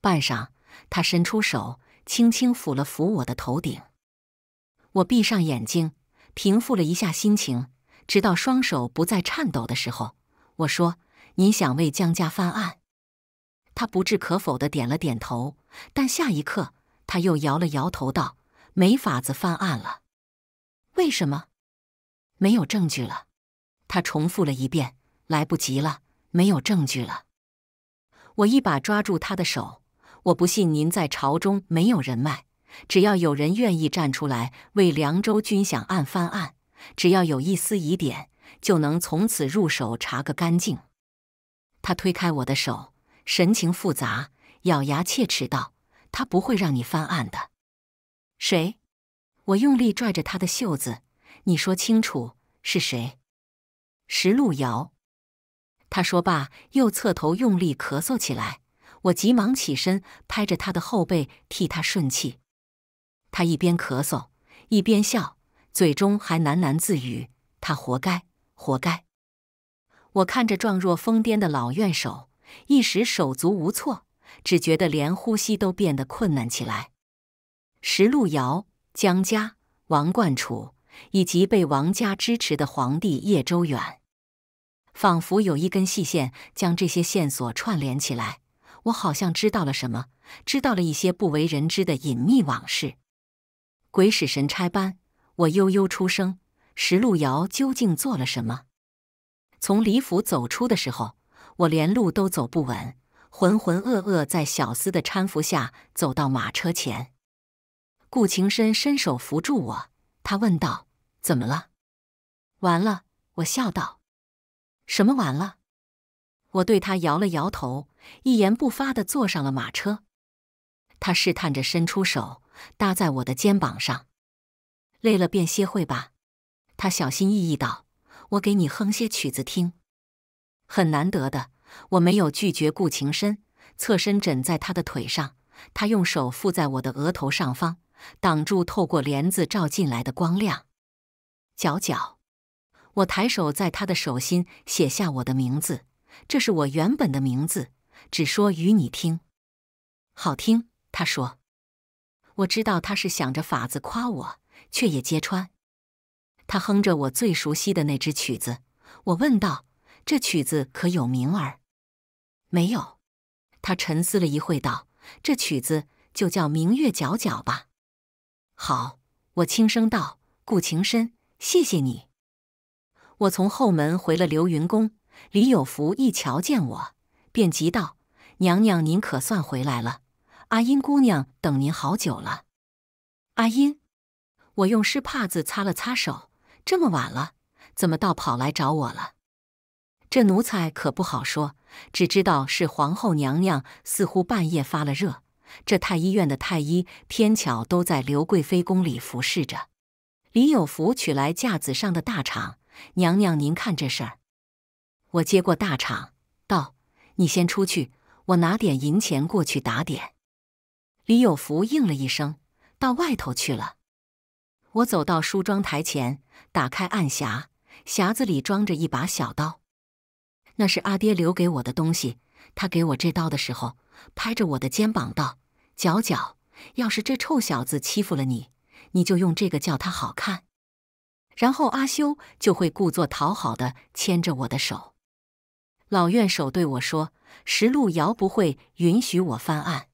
半晌，他伸出手，轻轻抚了抚我的头顶。我闭上眼睛，平复了一下心情，直到双手不再颤抖的时候，我说。您想为江家翻案？他不置可否的点了点头，但下一刻他又摇了摇头，道：“没法子翻案了。”为什么？没有证据了。他重复了一遍：“来不及了，没有证据了。”我一把抓住他的手：“我不信您在朝中没有人脉，只要有人愿意站出来为凉州军饷案翻案，只要有一丝疑点，就能从此入手查个干净。”他推开我的手，神情复杂，咬牙切齿道：“他不会让你翻案的。”“谁？”我用力拽着他的袖子，“你说清楚是谁？”石路遥。他说罢，又侧头用力咳嗽起来。我急忙起身，拍着他的后背替他顺气。他一边咳嗽，一边笑，嘴中还喃喃自语：“他活该，活该。”我看着状若疯癫的老院首，一时手足无措，只觉得连呼吸都变得困难起来。石路遥、江家、王冠楚以及被王家支持的皇帝叶周远，仿佛有一根细线将这些线索串联起来。我好像知道了什么，知道了一些不为人知的隐秘往事。鬼使神差般，我悠悠出声：“石路遥究竟做了什么？”从李府走出的时候，我连路都走不稳，浑浑噩噩，在小厮的搀扶下走到马车前。顾情深伸手扶住我，他问道：“怎么了？”“完了。”我笑道。“什么完了？”我对他摇了摇头，一言不发的坐上了马车。他试探着伸出手，搭在我的肩膀上。“累了便歇会吧。”他小心翼翼道。我给你哼些曲子听，很难得的，我没有拒绝。顾情深侧身枕在他的腿上，他用手覆在我的额头上方，挡住透过帘子照进来的光亮。皎皎，我抬手在他的手心写下我的名字，这是我原本的名字，只说与你听。好听，他说。我知道他是想着法子夸我，却也揭穿。他哼着我最熟悉的那支曲子，我问道：“这曲子可有名儿？”“没有。”他沉思了一会，道：“这曲子就叫《明月皎皎》吧。”“好。”我轻声道：“顾情深，谢谢你。”我从后门回了流云宫，李有福一瞧见我，便急道：“娘娘，您可算回来了！阿音姑娘等您好久了。”“阿音，我用湿帕子擦了擦手。这么晚了，怎么倒跑来找我了？这奴才可不好说，只知道是皇后娘娘似乎半夜发了热。这太医院的太医偏巧都在刘贵妃宫里服侍着。李有福取来架子上的大氅，娘娘您看这事儿。我接过大氅，道：“你先出去，我拿点银钱过去打点。”李有福应了一声，到外头去了。我走到梳妆台前。打开暗匣，匣子里装着一把小刀，那是阿爹留给我的东西。他给我这刀的时候，拍着我的肩膀道：“角角，要是这臭小子欺负了你，你就用这个叫他好看。”然后阿修就会故作讨好的牵着我的手。老院首对我说：“石路遥不会允许我翻案。”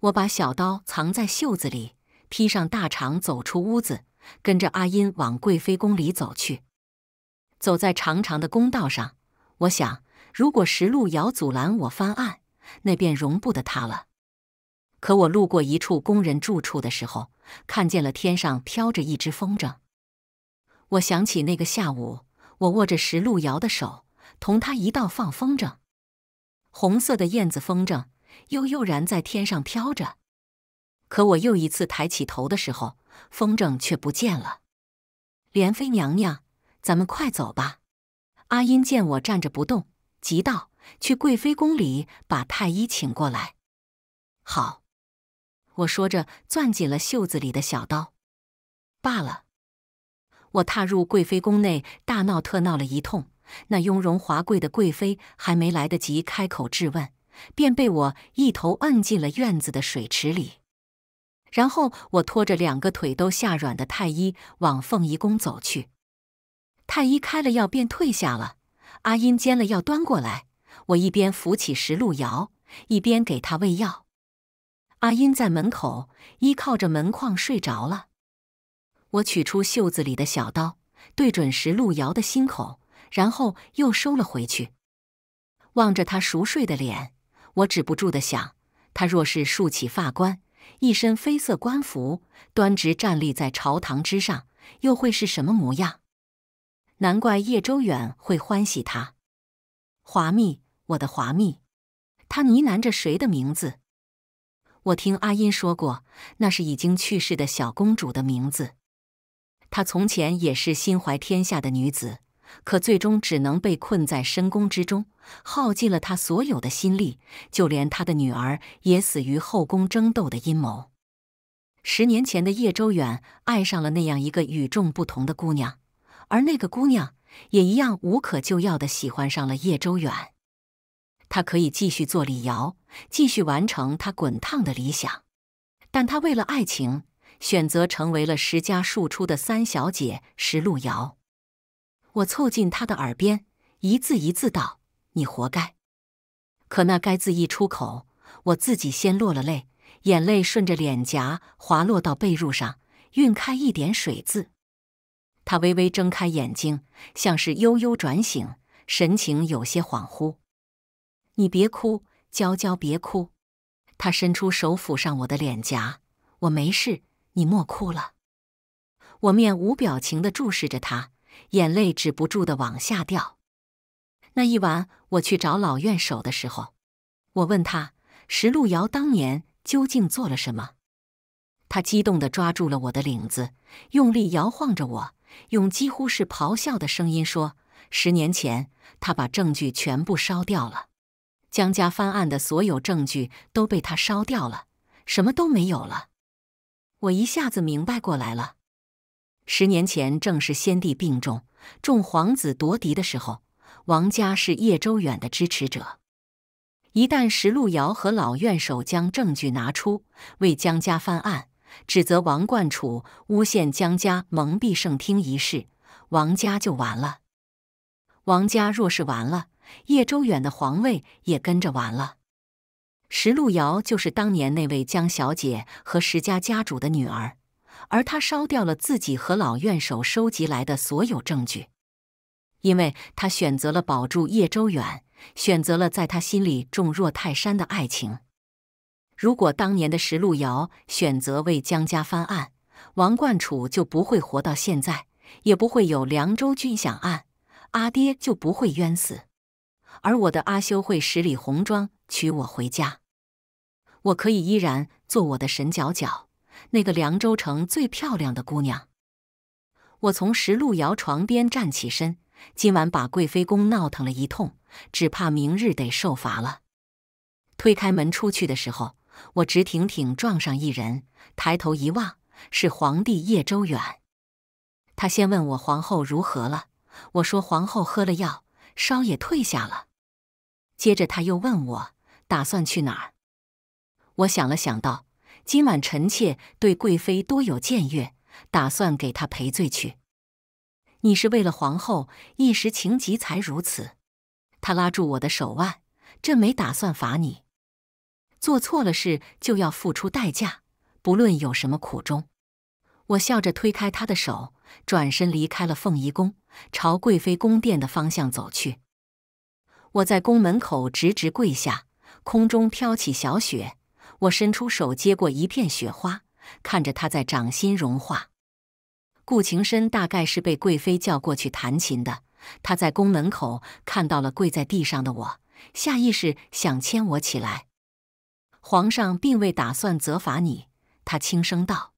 我把小刀藏在袖子里，披上大氅，走出屋子。跟着阿音往贵妃宫里走去，走在长长的宫道上，我想，如果石路遥阻拦我翻案，那便容不得他了。可我路过一处工人住处的时候，看见了天上飘着一只风筝。我想起那个下午，我握着石路遥的手，同他一道放风筝，红色的燕子风筝悠悠然在天上飘着。可我又一次抬起头的时候。风筝却不见了。莲妃娘娘，咱们快走吧！阿音见我站着不动，急道：“去贵妃宫里把太医请过来。”好，我说着，攥紧了袖子里的小刀。罢了。我踏入贵妃宫内，大闹特闹了一通。那雍容华贵的贵妃还没来得及开口质问，便被我一头摁进了院子的水池里。然后我拖着两个腿都吓软的太医往凤仪宫走去。太医开了药便退下了。阿音煎了药端过来，我一边扶起石路瑶，一边给他喂药。阿音在门口依靠着门框睡着了。我取出袖子里的小刀，对准石路瑶的心口，然后又收了回去。望着他熟睡的脸，我止不住的想：他若是竖起发冠。一身绯色官服，端直站立在朝堂之上，又会是什么模样？难怪叶周远会欢喜他。华蜜，我的华蜜，他呢喃着谁的名字？我听阿音说过，那是已经去世的小公主的名字。她从前也是心怀天下的女子。可最终只能被困在深宫之中，耗尽了他所有的心力，就连他的女儿也死于后宫争斗的阴谋。十年前的叶周远爱上了那样一个与众不同的姑娘，而那个姑娘也一样无可救药的喜欢上了叶周远。他可以继续做李瑶，继续完成他滚烫的理想，但他为了爱情，选择成为了石家庶出的三小姐石璐瑶。我凑近他的耳边，一字一字道：“你活该。”可那“该”字一出口，我自己先落了泪，眼泪顺着脸颊滑落到被褥上，晕开一点水渍。他微微睁开眼睛，像是悠悠转醒，神情有些恍惚。“你别哭，娇娇，别哭。”他伸出手抚上我的脸颊，“我没事，你莫哭了。”我面无表情的注视着他。眼泪止不住的往下掉。那一晚，我去找老院手的时候，我问他石路遥当年究竟做了什么。他激动的抓住了我的领子，用力摇晃着我，用几乎是咆哮的声音说：“十年前，他把证据全部烧掉了，江家翻案的所有证据都被他烧掉了，什么都没有了。”我一下子明白过来了。十年前，正是先帝病重、众皇子夺嫡的时候，王家是叶周远的支持者。一旦石路遥和老院首将证据拿出，为江家翻案，指责王冠楚诬陷江家、蒙蔽圣听一事，王家就完了。王家若是完了，叶周远的皇位也跟着完了。石路遥就是当年那位江小姐和石家家主的女儿。而他烧掉了自己和老院首收集来的所有证据，因为他选择了保住叶周远，选择了在他心里重若泰山的爱情。如果当年的石路遥选择为江家翻案，王冠楚就不会活到现在，也不会有凉州军饷案，阿爹就不会冤死，而我的阿修会十里红妆娶我回家，我可以依然做我的神角角。那个凉州城最漂亮的姑娘，我从石路瑶床边站起身，今晚把贵妃宫闹腾了一通，只怕明日得受罚了。推开门出去的时候，我直挺挺撞上一人，抬头一望，是皇帝叶周远。他先问我皇后如何了，我说皇后喝了药，烧也退下了。接着他又问我打算去哪儿，我想了想，道。今晚臣妾对贵妃多有僭越，打算给她赔罪去。你是为了皇后一时情急才如此。他拉住我的手腕，朕没打算罚你。做错了事就要付出代价，不论有什么苦衷。我笑着推开他的手，转身离开了凤仪宫，朝贵妃宫殿的方向走去。我在宫门口直直跪下，空中飘起小雪。我伸出手接过一片雪花，看着它在掌心融化。顾情深大概是被贵妃叫过去弹琴的，他在宫门口看到了跪在地上的我，下意识想牵我起来。皇上并未打算责罚你，他轻声道：“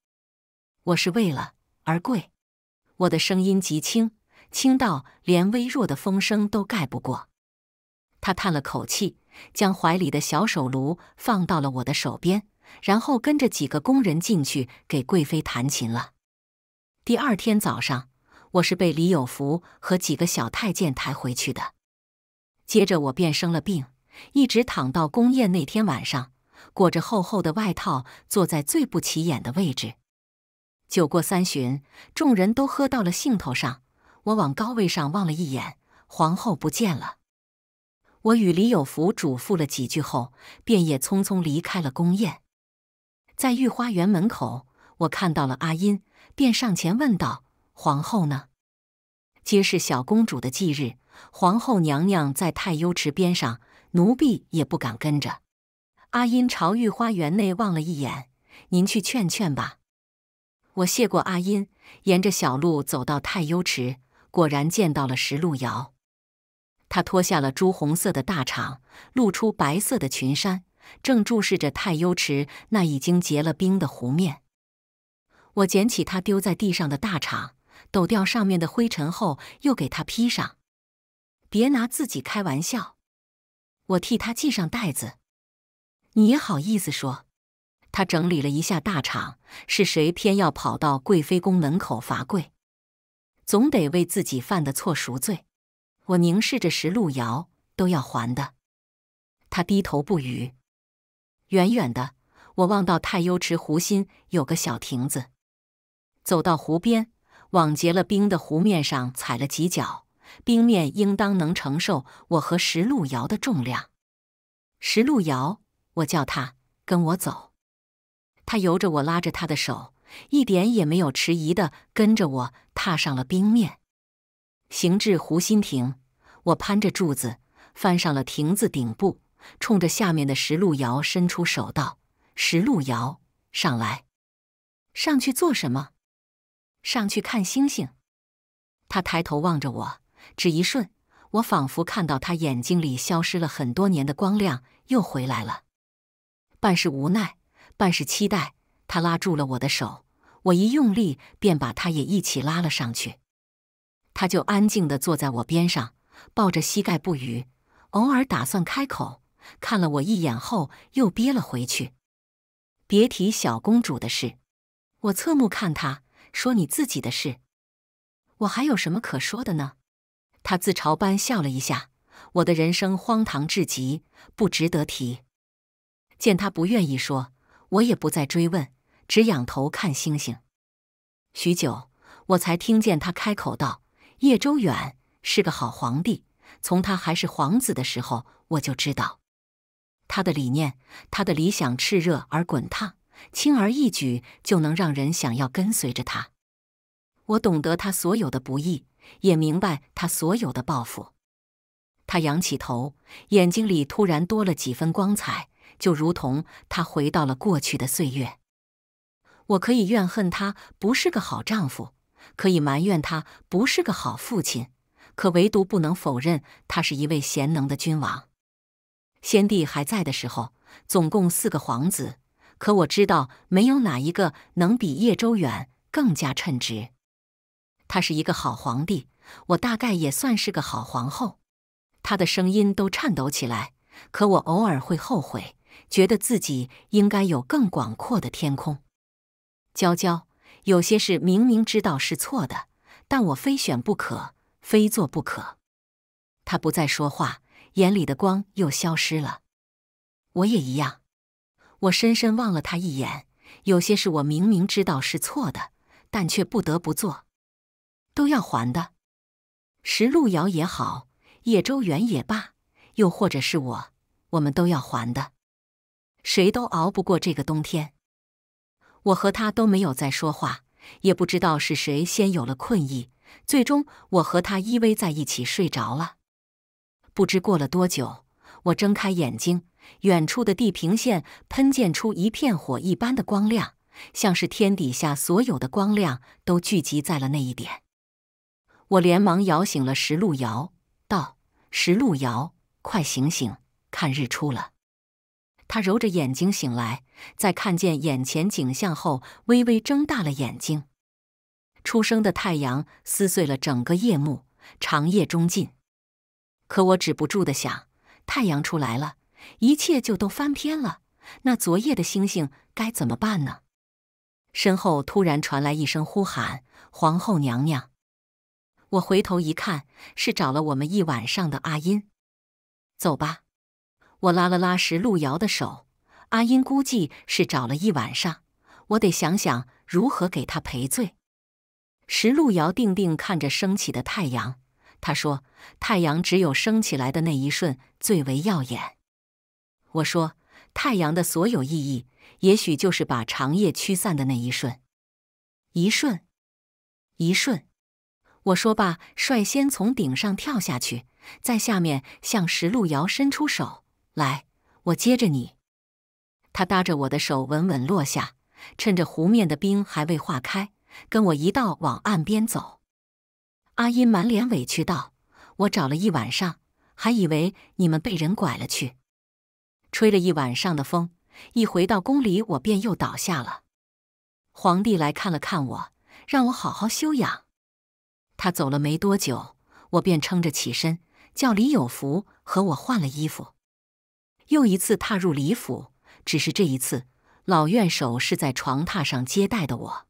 我是为了而跪。”我的声音极轻，轻到连微弱的风声都盖不过。他叹了口气。将怀里的小手炉放到了我的手边，然后跟着几个工人进去给贵妃弹琴了。第二天早上，我是被李有福和几个小太监抬回去的。接着我便生了病，一直躺到宫宴那天晚上，裹着厚厚的外套坐在最不起眼的位置。酒过三巡，众人都喝到了兴头上，我往高位上望了一眼，皇后不见了。我与李有福嘱咐了几句后，便也匆匆离开了宫宴。在御花园门口，我看到了阿音，便上前问道：“皇后呢？”“皆是小公主的忌日，皇后娘娘在太幽池边上，奴婢也不敢跟着。”阿音朝御花园内望了一眼，“您去劝劝吧。”我谢过阿音，沿着小路走到太幽池，果然见到了石路瑶。他脱下了朱红色的大氅，露出白色的裙衫，正注视着太幽池那已经结了冰的湖面。我捡起他丢在地上的大氅，抖掉上面的灰尘后，又给他披上。别拿自己开玩笑。我替他系上带子。你也好意思说？他整理了一下大氅。是谁偏要跑到贵妃宫门口罚跪？总得为自己犯的错赎罪。我凝视着石路遥，都要还的。他低头不语。远远的，我望到太幽池湖心有个小亭子。走到湖边，往结了冰的湖面上踩了几脚，冰面应当能承受我和石路遥的重量。石路遥，我叫他跟我走。他由着我拉着他的手，一点也没有迟疑的跟着我踏上了冰面。行至湖心亭，我攀着柱子翻上了亭子顶部，冲着下面的石路遥伸出手道：“石路遥，上来，上去做什么？上去看星星。”他抬头望着我，只一瞬，我仿佛看到他眼睛里消失了很多年的光亮又回来了，半是无奈，半是期待。他拉住了我的手，我一用力便把他也一起拉了上去。他就安静地坐在我边上，抱着膝盖不语，偶尔打算开口，看了我一眼后又憋了回去。别提小公主的事，我侧目看他说：“你自己的事，我还有什么可说的呢？”他自嘲般笑了一下。我的人生荒唐至极，不值得提。见他不愿意说，我也不再追问，只仰头看星星。许久，我才听见他开口道。叶周远是个好皇帝。从他还是皇子的时候，我就知道他的理念、他的理想炽热而滚烫，轻而易举就能让人想要跟随着他。我懂得他所有的不易，也明白他所有的抱负。他仰起头，眼睛里突然多了几分光彩，就如同他回到了过去的岁月。我可以怨恨他不是个好丈夫。可以埋怨他不是个好父亲，可唯独不能否认他是一位贤能的君王。先帝还在的时候，总共四个皇子，可我知道没有哪一个能比叶周远更加称职。他是一个好皇帝，我大概也算是个好皇后。他的声音都颤抖起来，可我偶尔会后悔，觉得自己应该有更广阔的天空。娇娇。有些事明明知道是错的，但我非选不可，非做不可。他不再说话，眼里的光又消失了。我也一样。我深深望了他一眼。有些事我明明知道是错的，但却不得不做。都要还的。石路遥也好，叶周元也罢，又或者是我，我们都要还的。谁都熬不过这个冬天。我和他都没有再说话，也不知道是谁先有了困意。最终，我和他依偎在一起睡着了。不知过了多久，我睁开眼睛，远处的地平线喷溅出一片火一般的光亮，像是天底下所有的光亮都聚集在了那一点。我连忙摇醒了石路遥，道：“石路遥，快醒醒，看日出了。”他揉着眼睛醒来，在看见眼前景象后，微微睁大了眼睛。初升的太阳撕碎了整个夜幕，长夜终尽。可我止不住的想，太阳出来了，一切就都翻篇了。那昨夜的星星该怎么办呢？身后突然传来一声呼喊：“皇后娘娘！”我回头一看，是找了我们一晚上的阿音。走吧。我拉了拉石路遥的手，阿英估计是找了一晚上，我得想想如何给他赔罪。石路遥定定看着升起的太阳，他说：“太阳只有升起来的那一瞬最为耀眼。”我说：“太阳的所有意义，也许就是把长夜驱散的那一瞬，一瞬，一瞬。”我说罢，率先从顶上跳下去，在下面向石路遥伸出手。来，我接着你。他搭着我的手，稳稳落下，趁着湖面的冰还未化开，跟我一道往岸边走。阿音满脸委屈道：“我找了一晚上，还以为你们被人拐了去。吹了一晚上的风，一回到宫里，我便又倒下了。”皇帝来看了看我，让我好好休养。他走了没多久，我便撑着起身，叫李有福和我换了衣服。又一次踏入李府，只是这一次，老院首是在床榻上接待的我。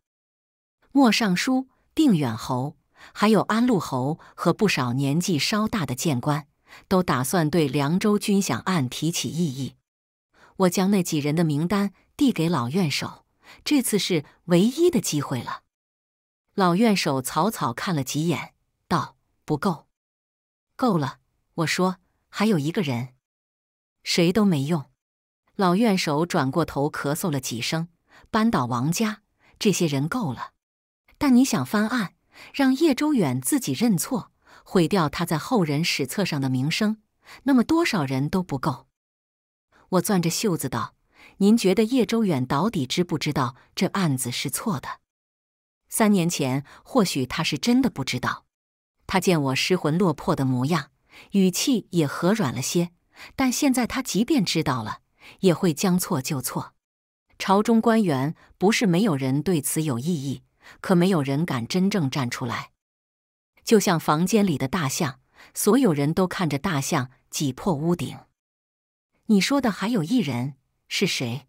莫尚书、定远侯，还有安陆侯和不少年纪稍大的谏官，都打算对凉州军饷案提起异议。我将那几人的名单递给老院首，这次是唯一的机会了。老院首草草看了几眼，道：“不够。”“够了。”我说，“还有一个人。”谁都没用。老院首转过头，咳嗽了几声。扳倒王家，这些人够了。但你想翻案，让叶周远自己认错，毁掉他在后人史册上的名声，那么多少人都不够。我攥着袖子道：“您觉得叶周远到底知不知道这案子是错的？三年前，或许他是真的不知道。他见我失魂落魄的模样，语气也和软了些。”但现在他即便知道了，也会将错就错。朝中官员不是没有人对此有异议，可没有人敢真正站出来。就像房间里的大象，所有人都看着大象挤破屋顶。你说的还有一人是谁？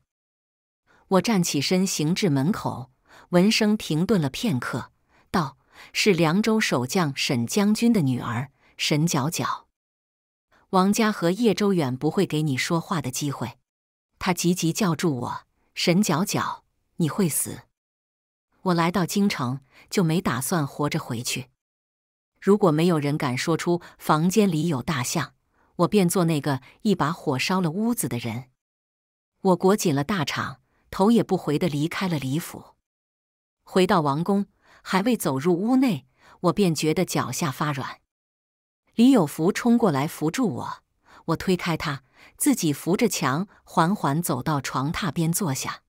我站起身，行至门口，闻声停顿了片刻，道：“是凉州守将沈将军的女儿沈皎皎。”王家和叶周远不会给你说话的机会。他急急叫住我：“沈皎皎，你会死！我来到京城就没打算活着回去。如果没有人敢说出房间里有大象，我便做那个一把火烧了屋子的人。”我裹紧了大氅，头也不回的离开了李府，回到王宫，还未走入屋内，我便觉得脚下发软。李有福冲过来扶住我，我推开他，自己扶着墙缓缓走到床榻边坐下。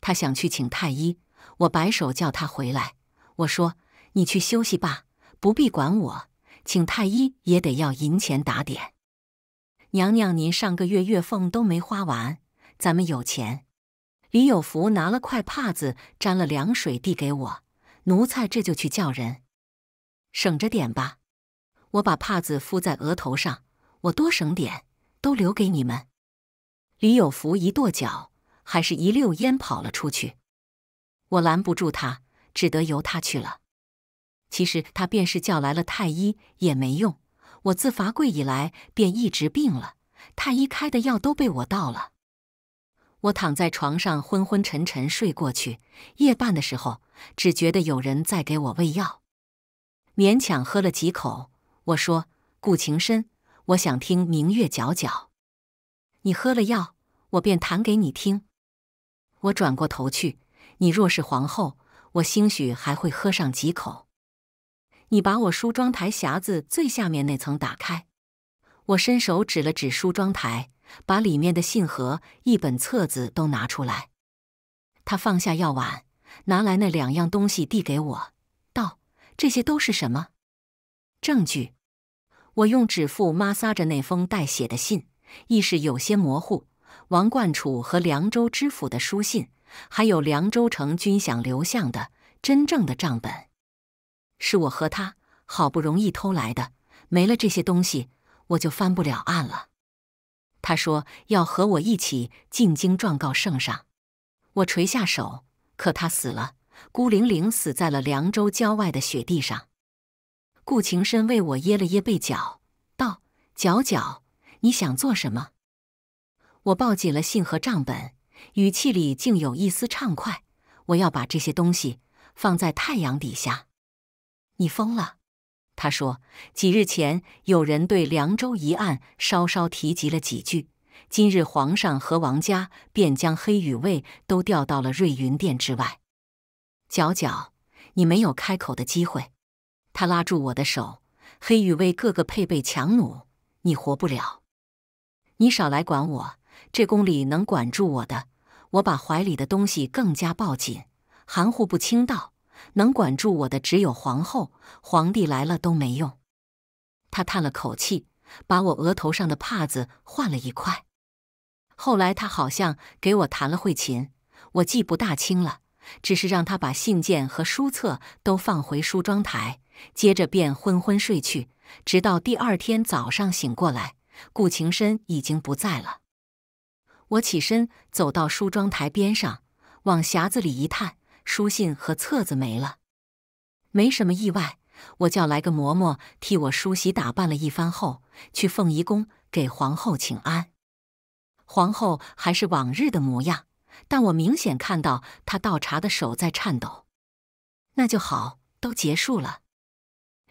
他想去请太医，我摆手叫他回来。我说：“你去休息吧，不必管我。请太医也得要银钱打点。娘娘，您上个月月俸都没花完，咱们有钱。”李有福拿了块帕子，沾了凉水递给我：“奴才这就去叫人，省着点吧。”我把帕子敷在额头上，我多省点，都留给你们。李有福一跺脚，还是一溜烟跑了出去。我拦不住他，只得由他去了。其实他便是叫来了太医也没用。我自罚跪以来便一直病了，太医开的药都被我倒了。我躺在床上昏昏沉沉睡过去。夜半的时候，只觉得有人在给我喂药，勉强喝了几口。我说：“顾情深，我想听明月皎皎。你喝了药，我便弹给你听。我转过头去，你若是皇后，我兴许还会喝上几口。你把我梳妆台匣子最下面那层打开。我伸手指了指梳妆台，把里面的信盒、一本册子都拿出来。他放下药碗，拿来那两样东西递给我，道：这些都是什么？”证据，我用指腹摩挲着那封带血的信，意识有些模糊。王冠楚和凉州知府的书信，还有凉州城军饷流向的真正的账本，是我和他好不容易偷来的。没了这些东西，我就翻不了案了。他说要和我一起进京状告圣上。我垂下手，可他死了，孤零零死在了凉州郊外的雪地上。顾情深为我掖了掖被角，道：“皎皎，你想做什么？”我抱紧了信和账本，语气里竟有一丝畅快。我要把这些东西放在太阳底下。你疯了？他说。几日前有人对凉州一案稍稍提及了几句，今日皇上和王家便将黑羽卫都调到了瑞云殿之外。皎皎，你没有开口的机会。他拉住我的手，黑羽为各个配备强弩，你活不了。你少来管我，这宫里能管住我的。我把怀里的东西更加抱紧，含糊不清道：“能管住我的只有皇后、皇帝来了都没用。”他叹了口气，把我额头上的帕子换了一块。后来他好像给我弹了会琴，我记不大清了。只是让他把信件和书册都放回梳妆台，接着便昏昏睡去，直到第二天早上醒过来，顾情深已经不在了。我起身走到梳妆台边上，往匣子里一探，书信和册子没了，没什么意外。我叫来个嬷嬷替我梳洗打扮了一番后，去凤仪宫给皇后请安。皇后还是往日的模样。但我明显看到他倒茶的手在颤抖。那就好，都结束了。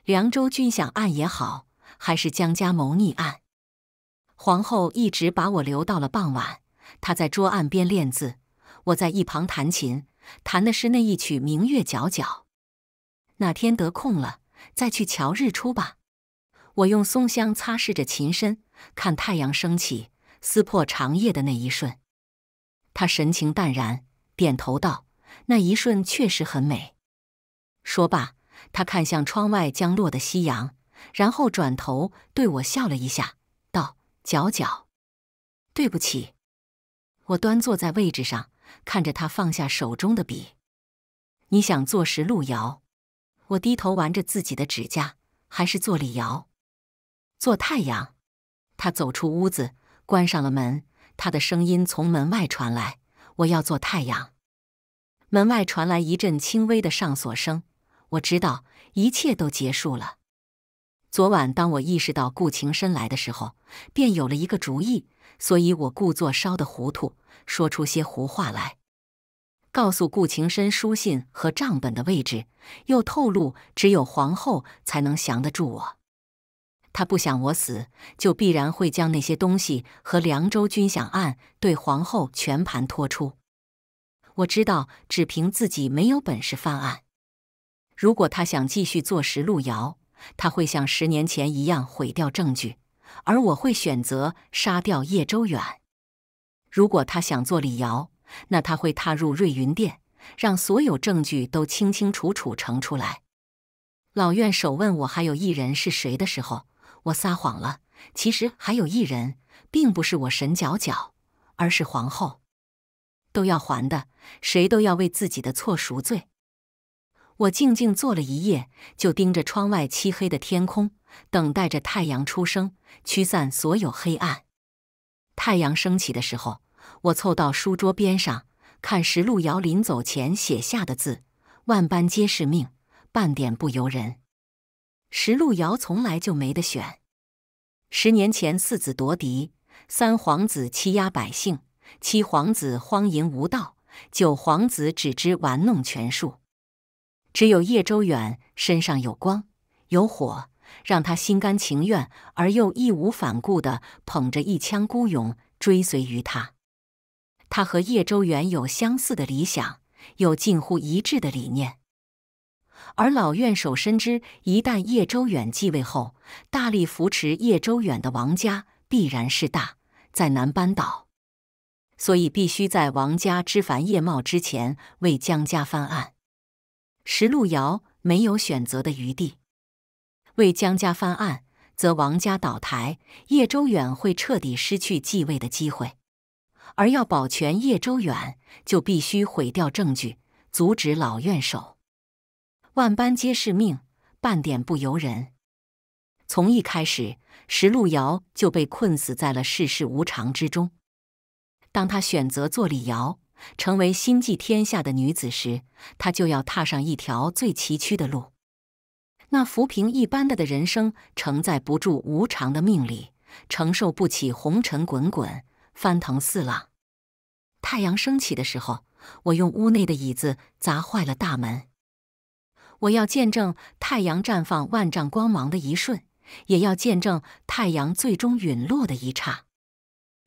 凉州军饷案也好，还是江家谋逆案？皇后一直把我留到了傍晚。她在桌案边练字，我在一旁弹琴，弹的是那一曲《明月皎皎》。哪天得空了，再去瞧日出吧。我用松香擦拭着琴身，看太阳升起撕破长夜的那一瞬。他神情淡然，点头道：“那一瞬确实很美。”说罢，他看向窗外将落的夕阳，然后转头对我笑了一下，道：“皎皎，对不起。”我端坐在位置上，看着他放下手中的笔。“你想坐实路遥？”我低头玩着自己的指甲，“还是坐李瑶？”“坐太阳。”他走出屋子，关上了门。他的声音从门外传来：“我要做太阳。”门外传来一阵轻微的上锁声。我知道一切都结束了。昨晚，当我意识到顾情深来的时候，便有了一个主意，所以我故作烧的糊涂，说出些胡话来，告诉顾情深书信和账本的位置，又透露只有皇后才能降得住我。他不想我死，就必然会将那些东西和凉州军饷案对皇后全盘托出。我知道，只凭自己没有本事翻案。如果他想继续坐实路遥，他会像十年前一样毁掉证据；而我会选择杀掉叶周远。如果他想做李瑶，那他会踏入瑞云殿，让所有证据都清清楚楚呈出来。老院首问我还有一人是谁的时候。我撒谎了，其实还有一人，并不是我神皎皎，而是皇后。都要还的，谁都要为自己的错赎罪。我静静坐了一夜，就盯着窗外漆黑的天空，等待着太阳出生，驱散所有黑暗。太阳升起的时候，我凑到书桌边上，看石路瑶临走前写下的字：万般皆是命，半点不由人。石路遥从来就没得选。十年前四子夺嫡，三皇子欺压百姓，七皇子荒淫无道，九皇子只知玩弄权术。只有叶周远身上有光有火，让他心甘情愿而又义无反顾地捧着一腔孤勇追随于他。他和叶周远有相似的理想，有近乎一致的理念。而老院首深知，一旦叶周远继位后，大力扶持叶周远的王家必然是大，再难扳倒，所以必须在王家枝繁叶茂之前为江家翻案。石路遥没有选择的余地，为江家翻案，则王家倒台，叶周远会彻底失去继位的机会。而要保全叶周远，就必须毁掉证据，阻止老院首。万般皆是命，半点不由人。从一开始，石路瑶就被困死在了世事无常之中。当他选择做李瑶，成为心系天下的女子时，他就要踏上一条最崎岖的路。那浮萍一般的的人生，承载不住无常的命理，承受不起红尘滚滚、翻腾四浪。太阳升起的时候，我用屋内的椅子砸坏了大门。我要见证太阳绽放万丈光芒的一瞬，也要见证太阳最终陨落的一刹。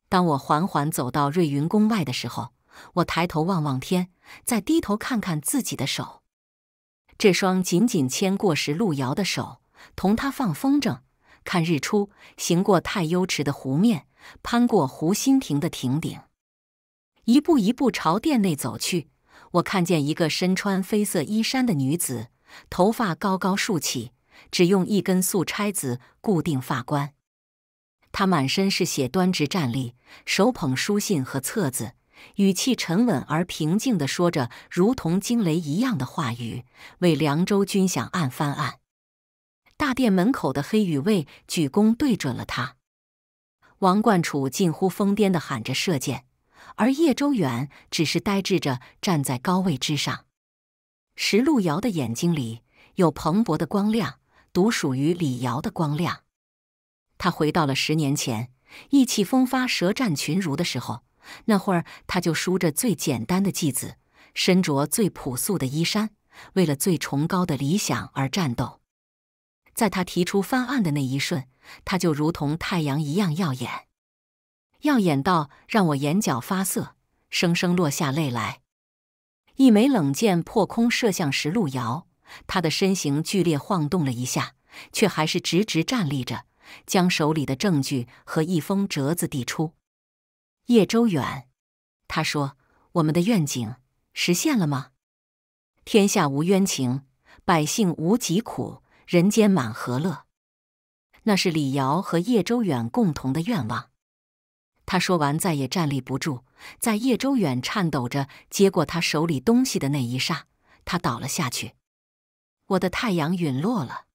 当我缓缓走到瑞云宫外的时候，我抬头望望天，再低头看看自己的手，这双紧紧牵过石路遥的手，同他放风筝、看日出、行过太幽池的湖面、攀过湖心亭的亭顶，一步一步朝殿内走去。我看见一个身穿绯色衣衫的女子。头发高高竖起，只用一根素钗子固定发冠。他满身是血，端直站立，手捧书信和册子，语气沉稳而平静地说着如同惊雷一样的话语：“为凉州军饷案翻案。”大殿门口的黑羽卫举弓对准了他，王冠楚近乎疯癫地喊着射箭，而叶周远只是呆滞着站在高位之上。石路遥的眼睛里有蓬勃的光亮，独属于李瑶的光亮。他回到了十年前意气风发、舌战群儒的时候，那会儿他就梳着最简单的髻子，身着最朴素的衣衫，为了最崇高的理想而战斗。在他提出翻案的那一瞬，他就如同太阳一样耀眼，耀眼到让我眼角发涩，生生落下泪来。一枚冷箭破空射向石路遥，他的身形剧烈晃动了一下，却还是直直站立着，将手里的证据和一封折子递出。叶周远，他说：“我们的愿景实现了吗？天下无冤情，百姓无疾苦，人间满和乐。”那是李瑶和叶周远共同的愿望。他说完，再也站立不住。在叶周远颤抖着接过他手里东西的那一刹，他倒了下去。我的太阳陨落了。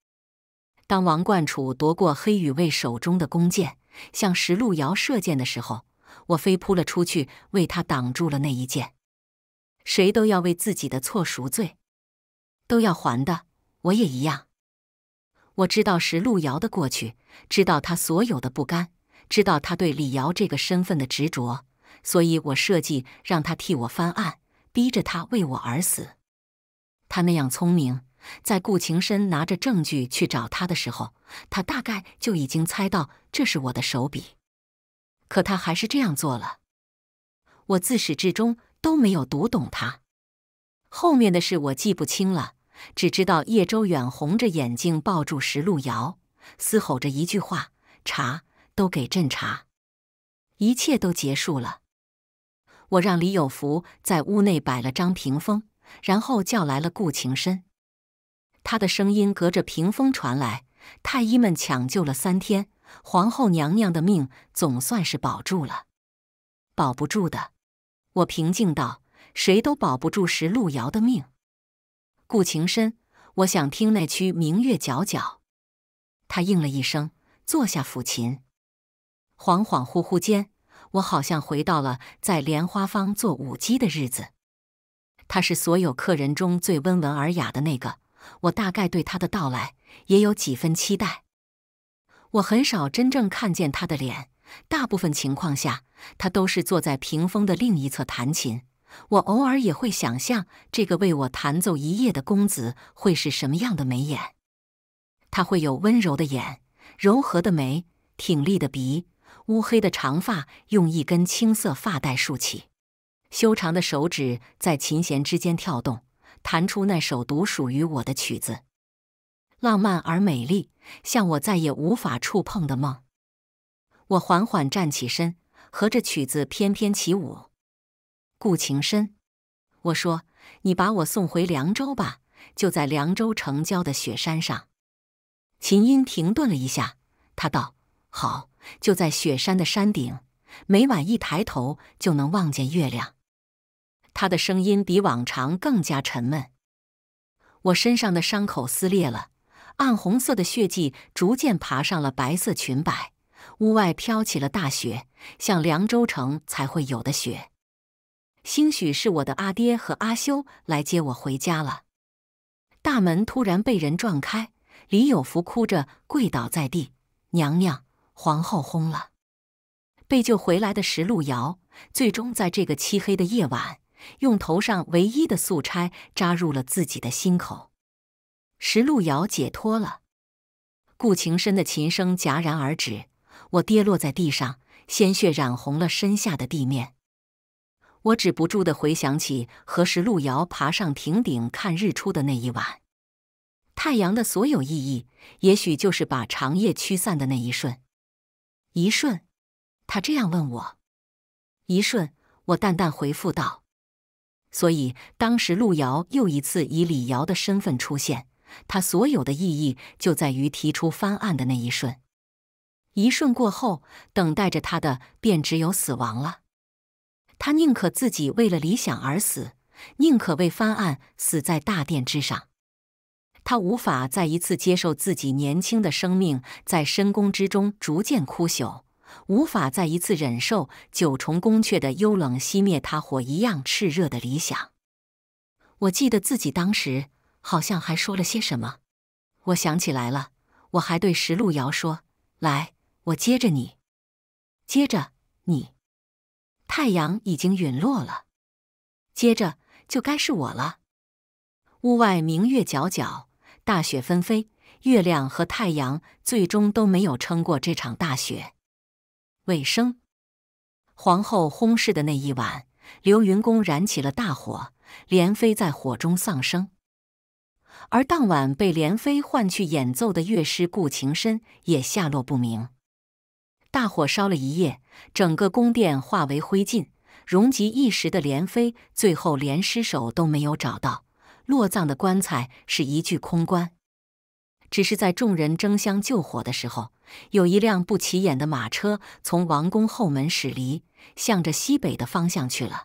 当王冠楚夺过黑羽卫手中的弓箭，向石路遥射箭的时候，我飞扑了出去，为他挡住了那一箭。谁都要为自己的错赎罪，都要还的。我也一样。我知道石路遥的过去，知道他所有的不甘，知道他对李瑶这个身份的执着。所以我设计让他替我翻案，逼着他为我而死。他那样聪明，在顾情深拿着证据去找他的时候，他大概就已经猜到这是我的手笔。可他还是这样做了。我自始至终都没有读懂他。后面的事我记不清了，只知道叶周远红着眼睛抱住石路遥，嘶吼着一句话：“查，都给朕查！”一切都结束了。我让李有福在屋内摆了张屏风，然后叫来了顾情深。他的声音隔着屏风传来：“太医们抢救了三天，皇后娘娘的命总算是保住了。”“保不住的。”我平静道，“谁都保不住石路遥的命。”顾情深，我想听那曲《明月皎皎》。他应了一声，坐下抚琴。恍恍惚惚间。我好像回到了在莲花坊做舞姬的日子。他是所有客人中最温文尔雅的那个，我大概对他的到来也有几分期待。我很少真正看见他的脸，大部分情况下，他都是坐在屏风的另一侧弹琴。我偶尔也会想象这个为我弹奏一夜的公子会是什么样的眉眼。他会有温柔的眼、柔和的眉、挺立的鼻。乌黑的长发用一根青色发带竖起，修长的手指在琴弦之间跳动，弹出那首独属于我的曲子，浪漫而美丽，像我再也无法触碰的梦。我缓缓站起身，合着曲子翩翩起舞。顾情深，我说：“你把我送回凉州吧，就在凉州城郊的雪山上。”琴音停顿了一下，他道：“好。”就在雪山的山顶，每晚一抬头就能望见月亮。他的声音比往常更加沉闷。我身上的伤口撕裂了，暗红色的血迹逐渐爬上了白色裙摆。屋外飘起了大雪，像凉州城才会有的雪。兴许是我的阿爹和阿修来接我回家了。大门突然被人撞开，李有福哭着跪倒在地：“娘娘！”皇后轰了，被救回来的石路遥，最终在这个漆黑的夜晚，用头上唯一的素钗扎入了自己的心口。石路遥解脱了，顾情深的琴声戛然而止。我跌落在地上，鲜血染红了身下的地面。我止不住的回想起，和石路遥爬上亭顶看日出的那一晚。太阳的所有意义，也许就是把长夜驱散的那一瞬。一瞬，他这样问我。一瞬，我淡淡回复道：“所以当时路遥又一次以李瑶的身份出现，他所有的意义就在于提出翻案的那一瞬。一瞬过后，等待着他的便只有死亡了。他宁可自己为了理想而死，宁可为翻案死在大殿之上。”他无法再一次接受自己年轻的生命在深宫之中逐渐枯朽，无法再一次忍受九重宫阙的幽冷熄灭他火一样炽热的理想。我记得自己当时好像还说了些什么，我想起来了，我还对石路遥说：“来，我接着你，接着你。”太阳已经陨落了，接着就该是我了。屋外明月皎皎。大雪纷飞，月亮和太阳最终都没有撑过这场大雪。尾声，皇后薨逝的那一晚，流云宫燃起了大火，莲妃在火中丧生。而当晚被莲妃唤去演奏的乐师顾情深也下落不明。大火烧了一夜，整个宫殿化为灰烬。容及一时的莲妃，最后连尸首都没有找到。落葬的棺材是一具空棺，只是在众人争相救火的时候，有一辆不起眼的马车从王宫后门驶离，向着西北的方向去了。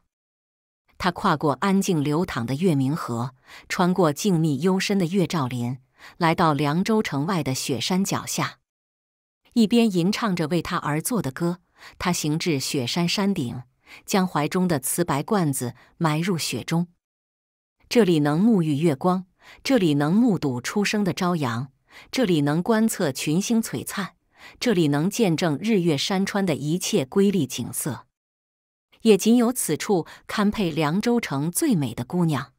他跨过安静流淌的月明河，穿过静谧幽深的月照林，来到凉州城外的雪山脚下，一边吟唱着为他而作的歌，他行至雪山山顶，将怀中的瓷白罐子埋入雪中。这里能沐浴月光，这里能目睹初升的朝阳，这里能观测群星璀璨，这里能见证日月山川的一切瑰丽景色，也仅有此处堪配凉州城最美的姑娘。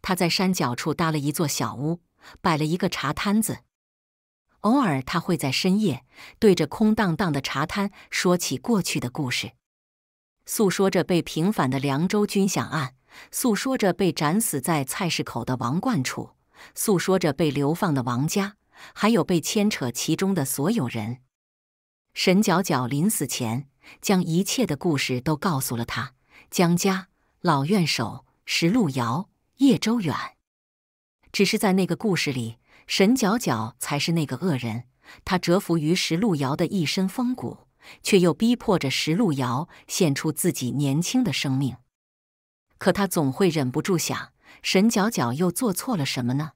她在山脚处搭了一座小屋，摆了一个茶摊子。偶尔，她会在深夜对着空荡荡的茶摊说起过去的故事，诉说着被平反的凉州军饷案。诉说着被斩死在菜市口的王冠楚，诉说着被流放的王家，还有被牵扯其中的所有人。沈皎皎临死前将一切的故事都告诉了他：江家、老院首、石路遥、叶周远。只是在那个故事里，沈皎皎才是那个恶人。他折服于石路遥的一身风骨，却又逼迫着石路遥献出自己年轻的生命。可他总会忍不住想，沈皎皎又做错了什么呢？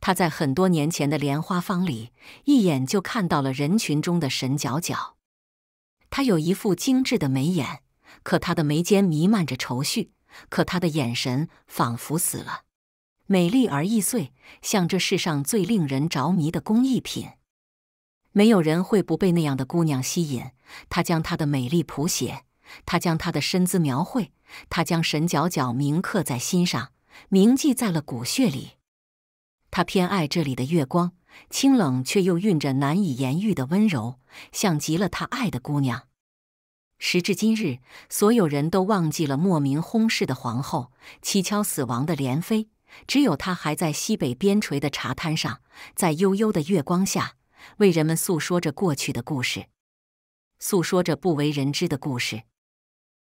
他在很多年前的莲花坊里，一眼就看到了人群中的沈皎皎。她有一副精致的眉眼，可她的眉间弥漫着愁绪，可她的眼神仿佛死了，美丽而易碎，像这世上最令人着迷的工艺品。没有人会不被那样的姑娘吸引。他将她的美丽谱写，他将她的身姿描绘。他将沈角角铭刻在心上，铭记在了骨血里。他偏爱这里的月光，清冷却又蕴着难以言喻的温柔，像极了他爱的姑娘。时至今日，所有人都忘记了莫名轰逝的皇后，蹊跷死亡的莲妃，只有他还在西北边陲的茶摊上，在悠悠的月光下，为人们诉说着过去的故事，诉说着不为人知的故事。